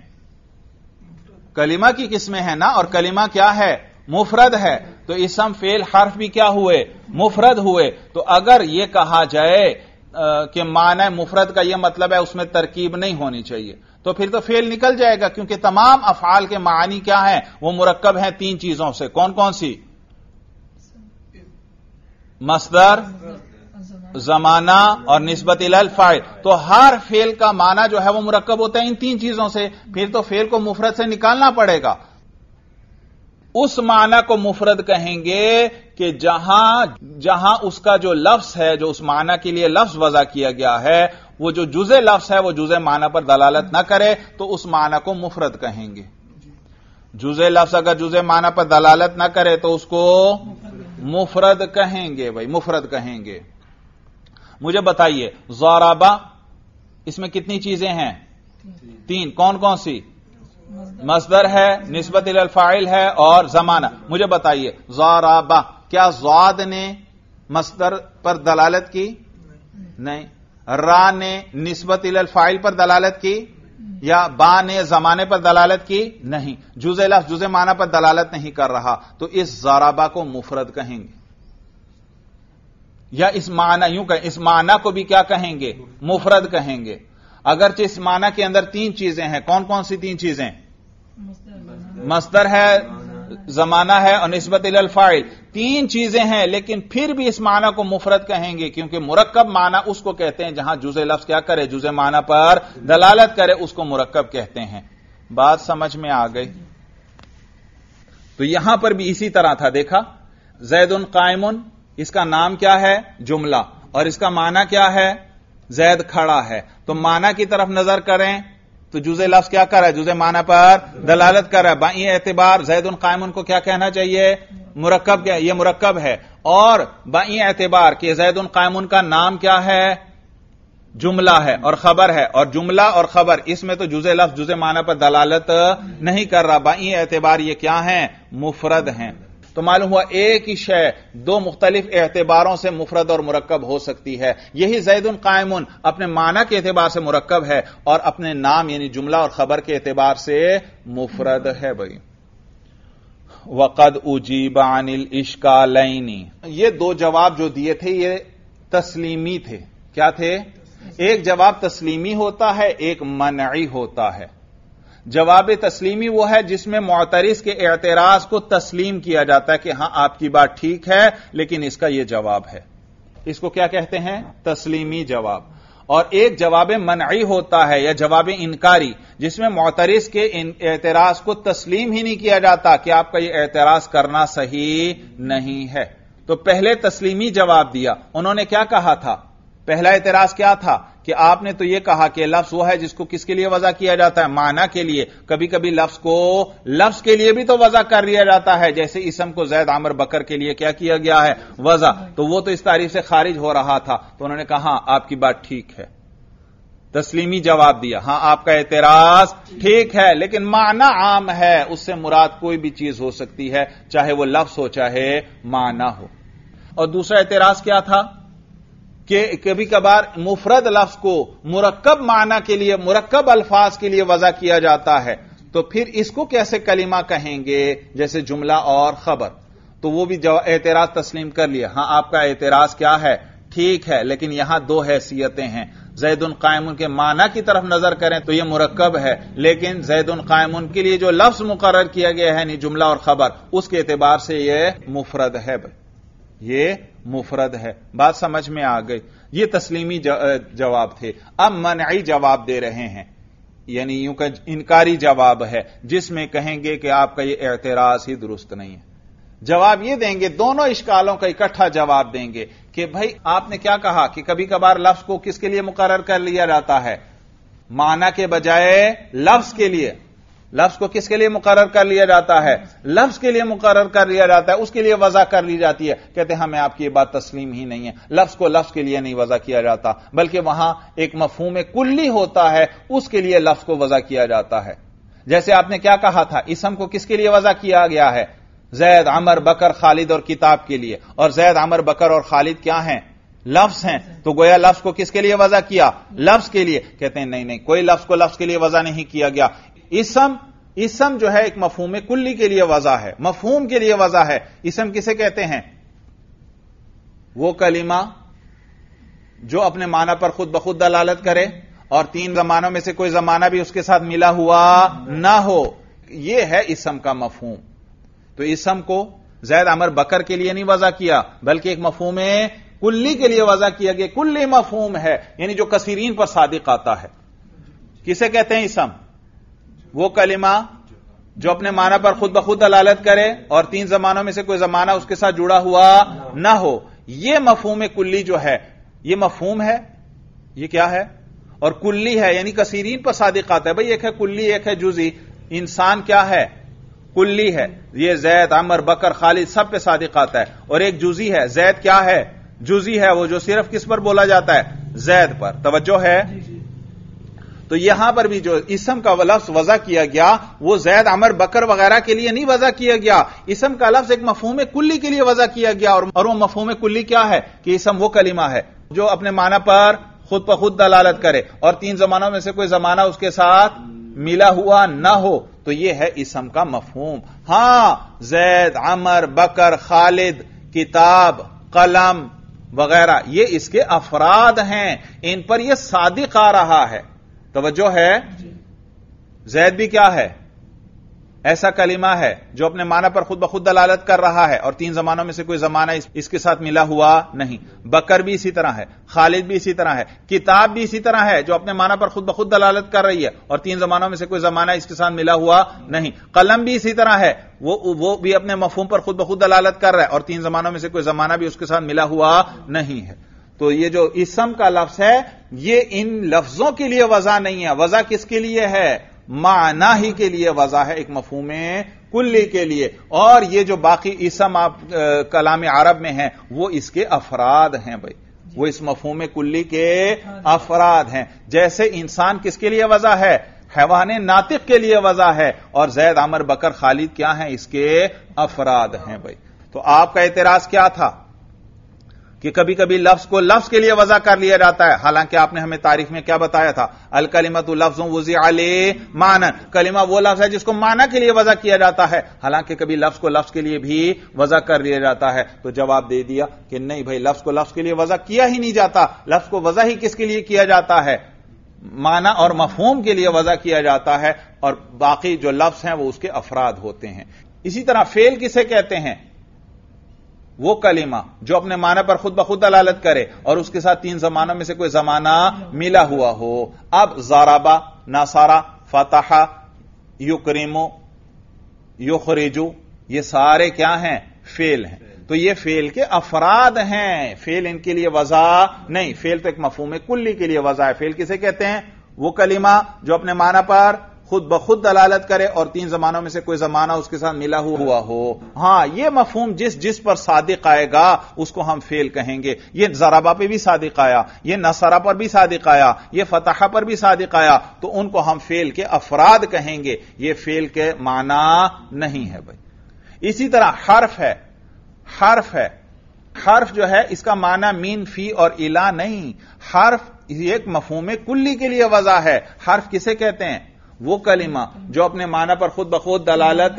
कलिमा की किस्में हैं ना और कलिमा क्या है मुफरद है तो इसम फेल हर्फ भी क्या हुए मुफरद हुए तो अगर यह कहा जाए कि माना मुफरद का यह मतलब है उसमें तरकीब नहीं होनी चाहिए तो फिर तो फेल निकल जाएगा क्योंकि तमाम अफाल के मानी क्या हैं वो मुरक्कब हैं तीन चीजों से कौन कौन सी मस्दर जमाना और नस्बत फाइल तो हर फेल का माना जो है वो मुरक्कब होता है इन तीन चीजों से फिर तो फेल को मुफरत से निकालना पड़ेगा उस माना को मुफरद कहेंगे कि जहां जहां उसका जो लफ्स है जो उस माना के लिए लफ्ज वजा किया गया है वो जो जुजे लफ्स है वो जुजे माना पर दलालत ना करे तो उस माना को मुफरद कहेंगे जुजे लफ्स अगर जुजे माना पर दलालत ना करे तो उसको मुफरद कहेंगे भाई मुफरद कहेंगे मुझे बताइए जौराबा इसमें कितनी चीजें हैं तीन कौन कौन सी मसदर है नस्बत अलफाइल है और जमाना मुझे बताइए जाराबा क्या जवाद ने मसदर पर दलालत की नहीं रा ने नस्बत अलफाइल पर दलालत की या बा ने जमाने पर दलालत की नहीं जुजे लफ जुजे माना पर दलालत नहीं कर रहा तो इस जाराबा को मुफरत कहेंगे या इस माना यूं कहें इस माना को भी क्या कहेंगे मुफरत कहेंगे अगरचे इस माना के अंदर तीन चीजें हैं कौन कौन सी तीन चीजें मस्तर, है जमाना है और नस्बत फाइल तीन चीजें हैं लेकिन फिर भी इस माना को मुफरत कहेंगे क्योंकि मुरक्कब माना उसको कहते हैं जहां जुजे लफ्ज क्या करे जुजे माना पर दलालत करे उसको मुरक्कब कहते हैं बात समझ में आ गई तो यहां पर भी इसी तरह था देखा जैद उन कायमन इसका नाम क्या है जुमला और इसका माना क्या है जैद खड़ा है तो माना की तरफ नजर करें तो जुजे लफ्ज क्या कर रहा है जुजे माना पर दलालत कर रहा है बाई एतबार जैद कायम उनको क्या कहना चाहिए मुरक्ब क्या यह मुरक्ब है और बाई एतबार कि जैद कायम का नाम क्या है जुमला है और खबर है और जुमला और खबर इसमें तो जुजे लफ्ज जुजे माना पर दलालत नहीं कर रहा बाई एतबार ये क्या है मुफरद हैं तो मालूम हुआ एक ही शय दो मुख्तलिफ एतबारों से मुफरद और मुरक्ब हो सकती है यही जैदुल कायमुन अपने माना के एतबार से मुरक्ब है और अपने नाम यानी जुमला और खबर के एतबार से मुफरद है भाई वक़द उजीब अनिल इश्का लैनी ये दो जवाब जो दिए थे ये तस्लीमी थे क्या थे एक जवाब तस्लीमी होता है एक मनई होता है जवाब तस्लीमी वो है जिसमें मोतरिस के एतराज को तस्लीम किया जाता है कि हां आपकी बात ठीक है लेकिन इसका यह जवाब है इसको क्या कहते हैं तस्लीमी जवाब और एक जवाब मनई होता है या जवाब इनकारी जिसमें मोतरिस के एतराज को तस्लीम ही नहीं किया जाता कि आपका यह एतराज करना सही नहीं है तो पहले तस्लीमी जवाब दिया उन्होंने क्या कहा था पहला एतराज क्या था कि आपने तो यह कहा कि लफ्ज वो है जिसको किसके लिए वजह किया जाता है माना के लिए कभी कभी लफ्ज को लफ्ज के लिए भी तो वजह कर लिया जाता है जैसे इसम को जैद आमर बकर के लिए क्या किया गया है वजह तो वो तो इस तारीफ से खारिज हो रहा था तो उन्होंने कहा हाँ, आपकी बात ठीक है तस्लीमी जवाब दिया हां आपका एतराज ठीक है लेकिन माना आम है उससे मुराद कोई भी चीज हो सकती है चाहे वह लफ्स हो चाहे माना हो और दूसरा एतराज क्या था कि कभी कभार मुफरद लफ्ज को मुरक्कब माना के लिए मुरक्कब अल्फाज के लिए वजह किया जाता है तो फिर इसको कैसे कलिमा कहेंगे जैसे जुमला और खबर तो वो भी एतराज तस्लीम कर लिया हां आपका एतराज क्या है ठीक है लेकिन यहां दो हैसियतें हैं जैदुन कायमुन के माना की तरफ नजर करें तो यह मुरक्कब है लेकिन जैदुन कायमुन के लिए जो लफ्ज मुकर किया गया है नहीं जुमला और खबर उसके एतबार से यह मुफरद है भाई ये मुफरद है बात समझ में आ गई ये तस्लीमी जवाब थे अब मनाई जवाब दे रहे हैं यानी यूं का इनकारी जवाब है जिसमें कहेंगे कि आपका यह एतराज ही दुरुस्त नहीं है जवाब यह देंगे दोनों इश्कालों का इकट्ठा जवाब देंगे कि भाई आपने क्या कहा कि कभी कभार लफ्ज को किसके लिए मुकर कर लिया जाता है माना के बजाय लफ्ज के लिए लफ्ज को किसके लिए मुकर कर लिया जाता है लफ्ज के लिए मुकर कर लिया जाता है उसके लिए वजह कर ली जाती है कहते हैं हमें आपकी बात तस्लीम ही नहीं है लफ्ज को लफ्ज के लिए नहीं वजह किया जाता बल्कि वहां एक मफहूम कुल्ली होता है उसके लिए लफ्ज को वजह किया जाता है जैसे आपने क्या कहा था इसम को किसके लिए वजह किया गया है जैद अमर बकर खालिद और किताब के लिए और जैद अमर बकर और खालिद क्या है लफ्ज हैं तो गोया लफ्ज को किसके लिए वजह किया लफ्ज के लिए कहते हैं नहीं नहीं कोई लफ्ज को लफ्ज के लिए वजह नहीं किया गया इसम इसम जो है एक मफहूम कुल्ली के लिए वजह है मफहूम के लिए वजह है इसम किसे कहते हैं वो कलिमा जो अपने माना पर खुद बखुद दलालत करे और तीन जमानों में से कोई जमाना भी उसके साथ मिला हुआ ना हो यह है इसम का मफहूम तो इसम को जैद अमर बकर के लिए नहीं वजह किया बल्कि एक मफहूम कुल्ली के लिए वजह किया गया कुल्ली मफहूम है यानी जो कसीरीन पर सादिक आता है किसे कहते हैं इसम वो कलिमा जो अपने माना पर खुद ब खुद दलालत करे और तीन जमानों में से कोई जमाना उसके साथ जुड़ा हुआ ना हो यह मफहूम कुल्ली जो है यह मफहूम है यह क्या है और कुल्ली है यानी कसीरीन पर सादिक आता है भाई एक है कुल्ली एक है जुजी इंसान क्या है कुल्ली है यह जैद अमर बकर खालिद सब पे सादिक आता है और एक जुजी है जैद क्या है जुजी है वो जो सिर्फ किस पर बोला जाता है जैद पर तवज्जो है तो यहां पर भी जो इसम का लफ्ज वजह किया गया वो जैद अमर बकर वगैरह के लिए नहीं वजह किया गया इसम का लफ्ज एक मफहूम कुल्ली के लिए वजह किया गया और वो मफहूम कुल्ली क्या है कि इसम वो कलिमा है जो अपने माना पर खुद ब खुद दलालत करे और तीन जमानों में से कोई जमाना उसके साथ मिला हुआ ना हो तो यह है इसम का मफहूम हां जैद अमर बकर खालिद किताब कलम वगैरह ये इसके अफराद हैं इन पर यह सादिक आ रहा है तोज्जो है जैद भी क्या है ऐसा कलिमा है जो अपने माना पर खुद ब खुद दलालत कर रहा है और तीन जमानों में से कोई जमाना इस, इसके साथ मिला हुआ नहीं बकर भी इसी तरह है खालिद भी इसी तरह है किताब भी इसी तरह है जो अपने माना पर खुद ब खुद दलालत कर रही है और तीन जमानों में से कोई जमाना इसके साथ मिला हुआ नहीं कलम भी इसी तरह है वो वो भी अपने मफहम पर खुद ब खुद दलालत कर रहा है और तीन जमानों में से कोई जमाना भी उसके साथ मिला हुआ नहीं है तो ये जो इसम का लफ्ज है ये इन लफ्जों के लिए वजह नहीं है वजह किसके लिए है माना ही के लिए वजह है एक मफहूम कुल्ली के लिए और ये जो बाकी इसम आप कलाम अरब में है वो इसके अफराद हैं भाई वो इस मफहूम कुल्ली के अफराद हैं जैसे इंसान किसके लिए वजह है हैवान नातिक के लिए वजह है और जैद आमर बकर खालिद क्या है इसके अफराद हैं भाई तो आपका एतराज क्या था कि कभी कभी लफ्ज को लफ्ज के लिए वजह कर लिया जाता है हालांकि आपने हमें तारीफ में क्या बताया था अल कलिमत लफ्जों वजी अले मान कलिमा वो लफ्ज है जिसको माना के लिए वजह किया जाता है हालांकि कभी लफ्ज को लफ्ज के लिए भी वजह कर लिया जाता है तो जवाब दे दिया कि नहीं भाई लफ्ज को लफ्ज के लिए वजह किया ही नहीं जाता लफ्ज को वजह ही किसके लिए किया जाता है माना और मफहूम के लिए वजह किया जाता है और बाकी जो लफ्ज हैं वो उसके अफराद होते हैं इसी तरह फेल किसे कहते हैं वो कलीमा जो अपने माना पर खुद ब खुद दलालत करे और उसके साथ तीन जमानों में से कोई जमाना मिला हुआ हो अब जाराबा नासारा फतहा युक्रीमो युखरेजो ये सारे क्या हैं फेल हैं तो ये फेल के अफराद हैं फेल इनके लिए वजह नहीं फेल तो एक मफहूम कुल्ली के लिए वजह है फेल किसे कहते हैं वो कलीमा जो अपने माना पर खुद ब खुद दलालत करे और तीन जमानों में से कोई जमाना उसके साथ मिला हुआ हुआ हो हां यह मफहूम जिस जिस पर सादिक आएगा उसको हम फेल कहेंगे यह जराबा पर भी सादिक आया यह नसरा पर भी सादिक आया यह फतहा पर भी सादिक आया तो उनको हम फेल के अफराद कहेंगे यह फेल के माना नहीं है भाई इसी तरह हर्फ है हर्फ है हर्फ जो है इसका माना मीन फी और इला नहीं हर्फ एक मफहूम कुल्ली के लिए वजह है हर्फ किसे कहते हैं वो कलिमा जो अपने माना पर खुद बखुद दलालत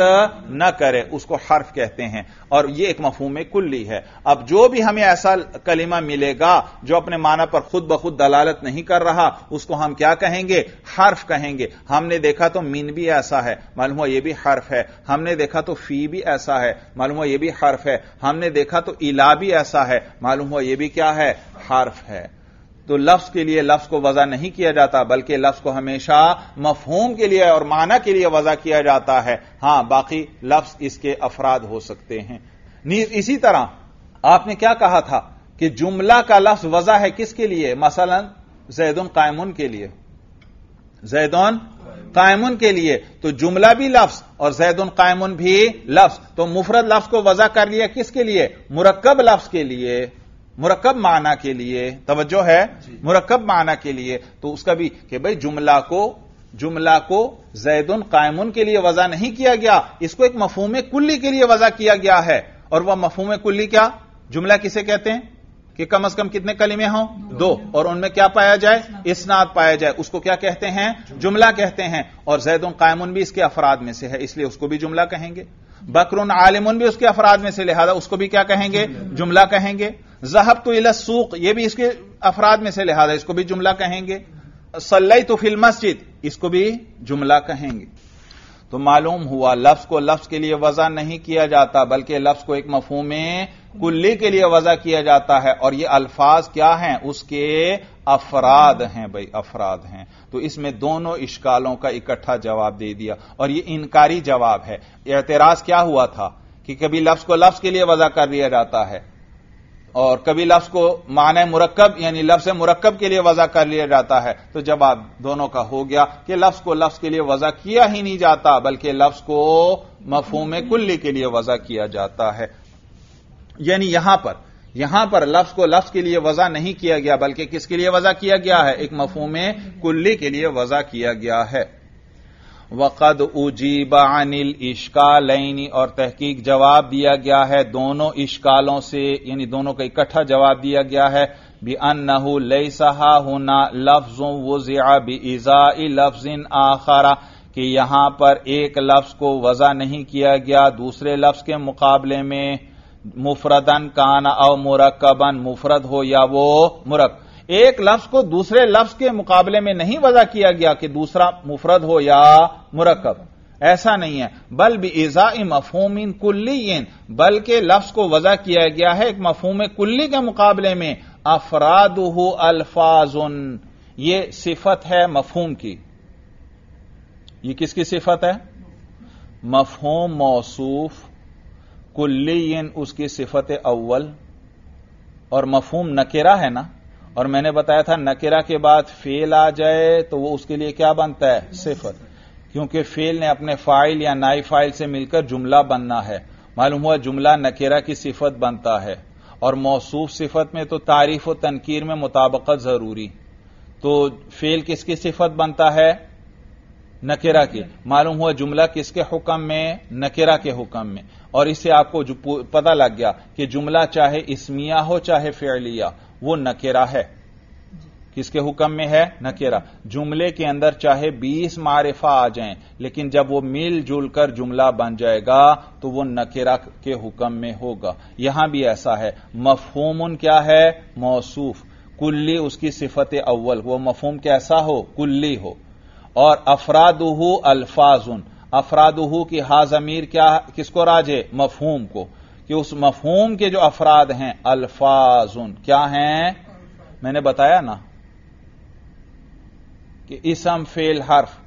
न करे उसको हर्फ कहते हैं और ये एक मफहूम कुल्ली है अब जो भी हमें ऐसा कलिमा मिलेगा जो अपने माना पर खुद बखुद दलालत नहीं कर रहा उसको हम क्या कहेंगे हर्फ कहेंगे हमने देखा तो मीन भी ऐसा है मालूम हुआ यह भी हर्फ है हमने देखा तो फी भी ऐसा है मालूम हुआ यह भी हर्फ है हमने देखा तो इला भी ऐसा है मालूम हुआ यह भी क्या है हर्फ है तो लफ्ज के लिए लफ्ज को वजह नहीं किया जाता बल्कि लफ्ज को हमेशा मफहूम के लिए और माना के लिए वजह किया जाता है हां बाकी लफ्ज इसके अफराद हो सकते हैं इसी तरह आपने क्या कहा था कि जुमला का लफ्ज वजह है किसके लिए मसलन जैदन कायमुन के लिए जैदन कायमुन के लिए तो जुमला भी लफ्ज और जैदन कायमुन भी लफ्ज तो मुफरत लफ्ज को वजह कर लिया किसके लिए मुरक्कब लफ्ज के लिए मुरकब माना के लिए तवज्जो है मुरकब माना के लिए तो उसका भी कि भाई जुमला को जुमला को जैदुन कायमुन के लिए वजह नहीं किया गया इसको एक मफहूम कुल्ली के लिए वजह किया गया है और वह मफहूम कुल्ली क्या जुमला किसे कहते हैं कि कम अज कम कितने कलिमे हों दो, दो और उनमें क्या पाया जाए इसनाद पाया जाए उसको क्या कहते हैं जुमला कहते हैं और जैदुन कायमुन भी इसके अफराद में से है इसलिए उसको भी जुमला कहेंगे बकरुन आलिमुन भी उसके अफराद में से लिहाजा उसको भी क्या कहेंगे जुमला कहेंगे जहब तो इला सूख यह भी इसके अफराद में से लिहाजा इसको भी जुमला कहेंगे सल्लई तो फिल मस्जिद इसको भी जुमला कहेंगे तो मालूम हुआ लफ्ज को लफ्ज के लिए वजह नहीं किया जाता बल्कि लफ्ज को एक मफहूम कुल्ली के लिए वजह किया जाता है और ये अल्फाज क्या हैं उसके अफराद हैं भाई अफराद हैं तो इसमें दोनों इश्कालों का इकट्ठा जवाब दे दिया और ये इनकारी जवाब है एतराज क्या हुआ था कि कभी लफ्ज को लफ्ज के लिए वजह कर दिया जाता है और कभी लफ्ज को मान मुरक्कब यानी लफ्ज मुरक्कब के लिए वजह कर लिया जाता है तो जब आप दोनों का हो गया कि लफ्ज को लफ्ज के लिए वजह किया ही नहीं जाता बल्कि लफ्ज को मफहूम कुल्ली के लिए वजह किया जाता है यानी यहां पर यहां पर लफ्ज को लफ्ज के लिए वजह नहीं किया गया बल्कि किसके लिए वजह किया गया है एक मफहूम कुल्ली के लिए वजह किया गया है वक़द उजीबा अनिल इश्कालैनी और तहकीक जवाब दिया गया है दोनों इश्कालों से यानी दोनों का इकट्ठा जवाब दिया गया है भी अन्नहू लई सहा हुना लफ्जों वजिया इजाई लफ्ज इन आखारा कि यहां पर एक लफ्ज को वजह नहीं किया गया दूसरे लफ्ज के मुकाबले में मुफरदन काना और मुरकबन मुफरद हो या वो मुरक एक लफ्ज को दूसरे लफ्ज के मुकाबले में नहीं वजह किया गया कि दूसरा मुफरद हो या मुरकब ऐसा नहीं है बल भी ईजा मफहूम कुल्ली इन बल्कि लफ्ज को वजह किया गया है एक मफहूम कुल्ली के मुकाबले में अफराद हो उन यह सिफत है मफहूम की यह किसकी सिफत है मफहूम मौसूफ कुल्ली इन उसकी सिफत अव्वल और मफहूम नकेरा है ना और मैंने बताया था नकेरा के बाद फेल आ जाए तो वो उसके लिए क्या बनता है सिफत क्योंकि फेल ने अपने फाइल या नाई फाइल से मिलकर जुमला बनना है मालूम हुआ जुमला नकेरा की सिफत बनता है और मौसू सिफत में तो तारीफ व तनकीर में मुताबकत जरूरी तो फेल किसकी सिफत बनता है नकेरा की मालूम हुआ जुमला किसके हुक्म में नकेरा के हुक्म में और इससे आपको पता लग गया कि जुमला चाहे इसमिया हो चाहे फेलिया वो नकेरा है किसके हुक्म में है नकेरा जुमले के अंदर चाहे 20 मारिफा आ जाएं लेकिन जब वो मिलजुल कर जुमला बन जाएगा तो वो नकेरा के हुक्म में होगा यहां भी ऐसा है मफहूम क्या है मौसूफ कुल्ली उसकी सिफत अव्वल वो मफहूम कैसा हो कुल्ली हो और अफरादहू अल्फाजुन अफरादहू की हाजमीर क्या किसको राजे मफहूम को कि उस मफहूम के जो अफराद हैं अल्फाज उन क्या हैं मैंने बताया ना कि इसम फेल हर्फ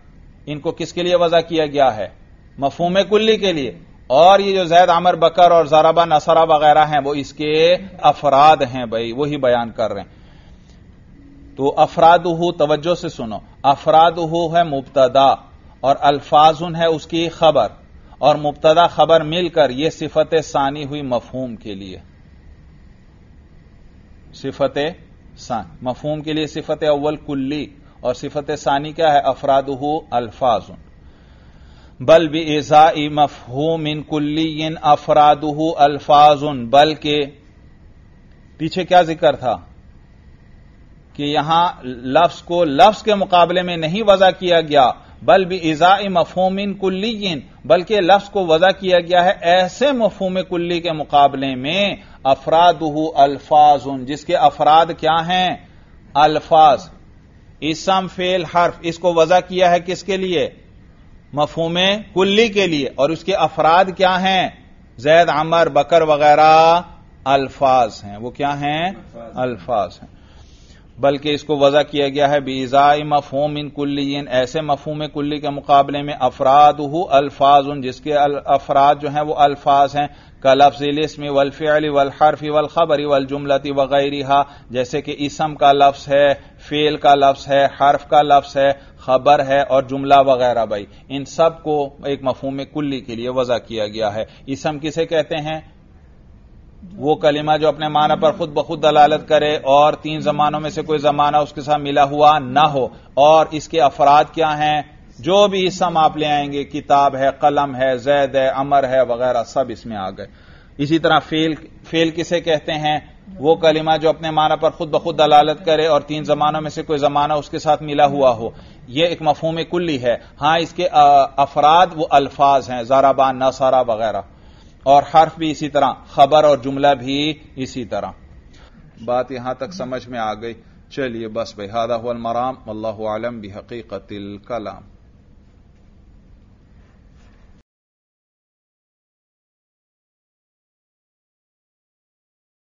इनको किसके लिए वजह किया गया है मफहूम कुल्ली के लिए और ये जो जैद आमर बकर और जराबा नसरा वगैरह हैं वो इसके अफराद हैं भाई वही बयान कर रहे हैं तो अफराद हो तवज्जो से सुनो अफराद हो है मुबतदा और अल्फाजुन है उसकी खबर और मुबतदा खबर मिलकर यह सिफत सानी हुई मफहूम के लिए सिफत सानी मफहूम के लिए सिफत अव्वल कुल्ली और सिफत सानी क्या है अफरादहू अल्फाज बल भी एजा मफहूम इन कुल्ली इन अफरादहू अल्फाज बल के पीछे क्या जिक्र था कि यहां लफ्ज को लफ्ज के मुकाबले में नहीं वजह किया गया बल भी ईजा कुल्ली कुल्लियन बल्कि लफ्ज को वजह किया गया है ऐसे मफहम कुल्ली के मुकाबले में अफराद अल्फाज जिसके अफराद क्या हैं अल्फाज इसम फेल हर्फ इसको वजह किया है किसके लिए मफहम कुल्ली के लिए और उसके अफराद क्या हैं जैद अमर बकर वगैरह अल्फाज हैं वो क्या हैं अल्फाज हैं बल्कि इसको वजह किया गया है बीजाई मफहूम इन कुल्ली इन ऐसे मफहूम कुल्ली के मुकाबले में अफराद हु अल्फाज उन जिसके अफराद जो हैं वो अल्फाज हैं कलफ्जिलस्म वल वलहरफ़ी वलखबरी वलजुमलती वगैरह जैसे कि इसम का लफ्स है फेल का लफ्स है हर्फ का लफ्स है खबर है और जुमला वगैरह भाई इन सब को एक मफहूम कुल्ली के लिए वजह किया गया है इसम किसे कहते हैं वो कलिमा जो अपने माना पर खुद ब खुद दलालत करे और तीन जमानों में से कोई जमाना उसके साथ मिला हुआ ना हो और इसके अफराद क्या हैं जो भी इस आप ले आएंगे किताब है कलम है जैद है अमर है वगैरह सब इसमें आ गए इसी तरह फेल फेल किसे कहते हैं वो कलिमा जो अपने माना पर खुद ब खुद दलालत करे और तीन जमानों में से कोई जमाना उसके साथ मिला हुआ हो यह एक मफहम कुल्ली है हां इसके अफराद वो अल्फाज हैं जाराबा नसारा वगैरह और हर्फ भी इसी तरह खबर और जुमला भी इसी तरह बात यहां तक समझ में आ गई चलिए बस भाई हादा हुआ मराम अल्लाह आलम भी हकीकत कलाम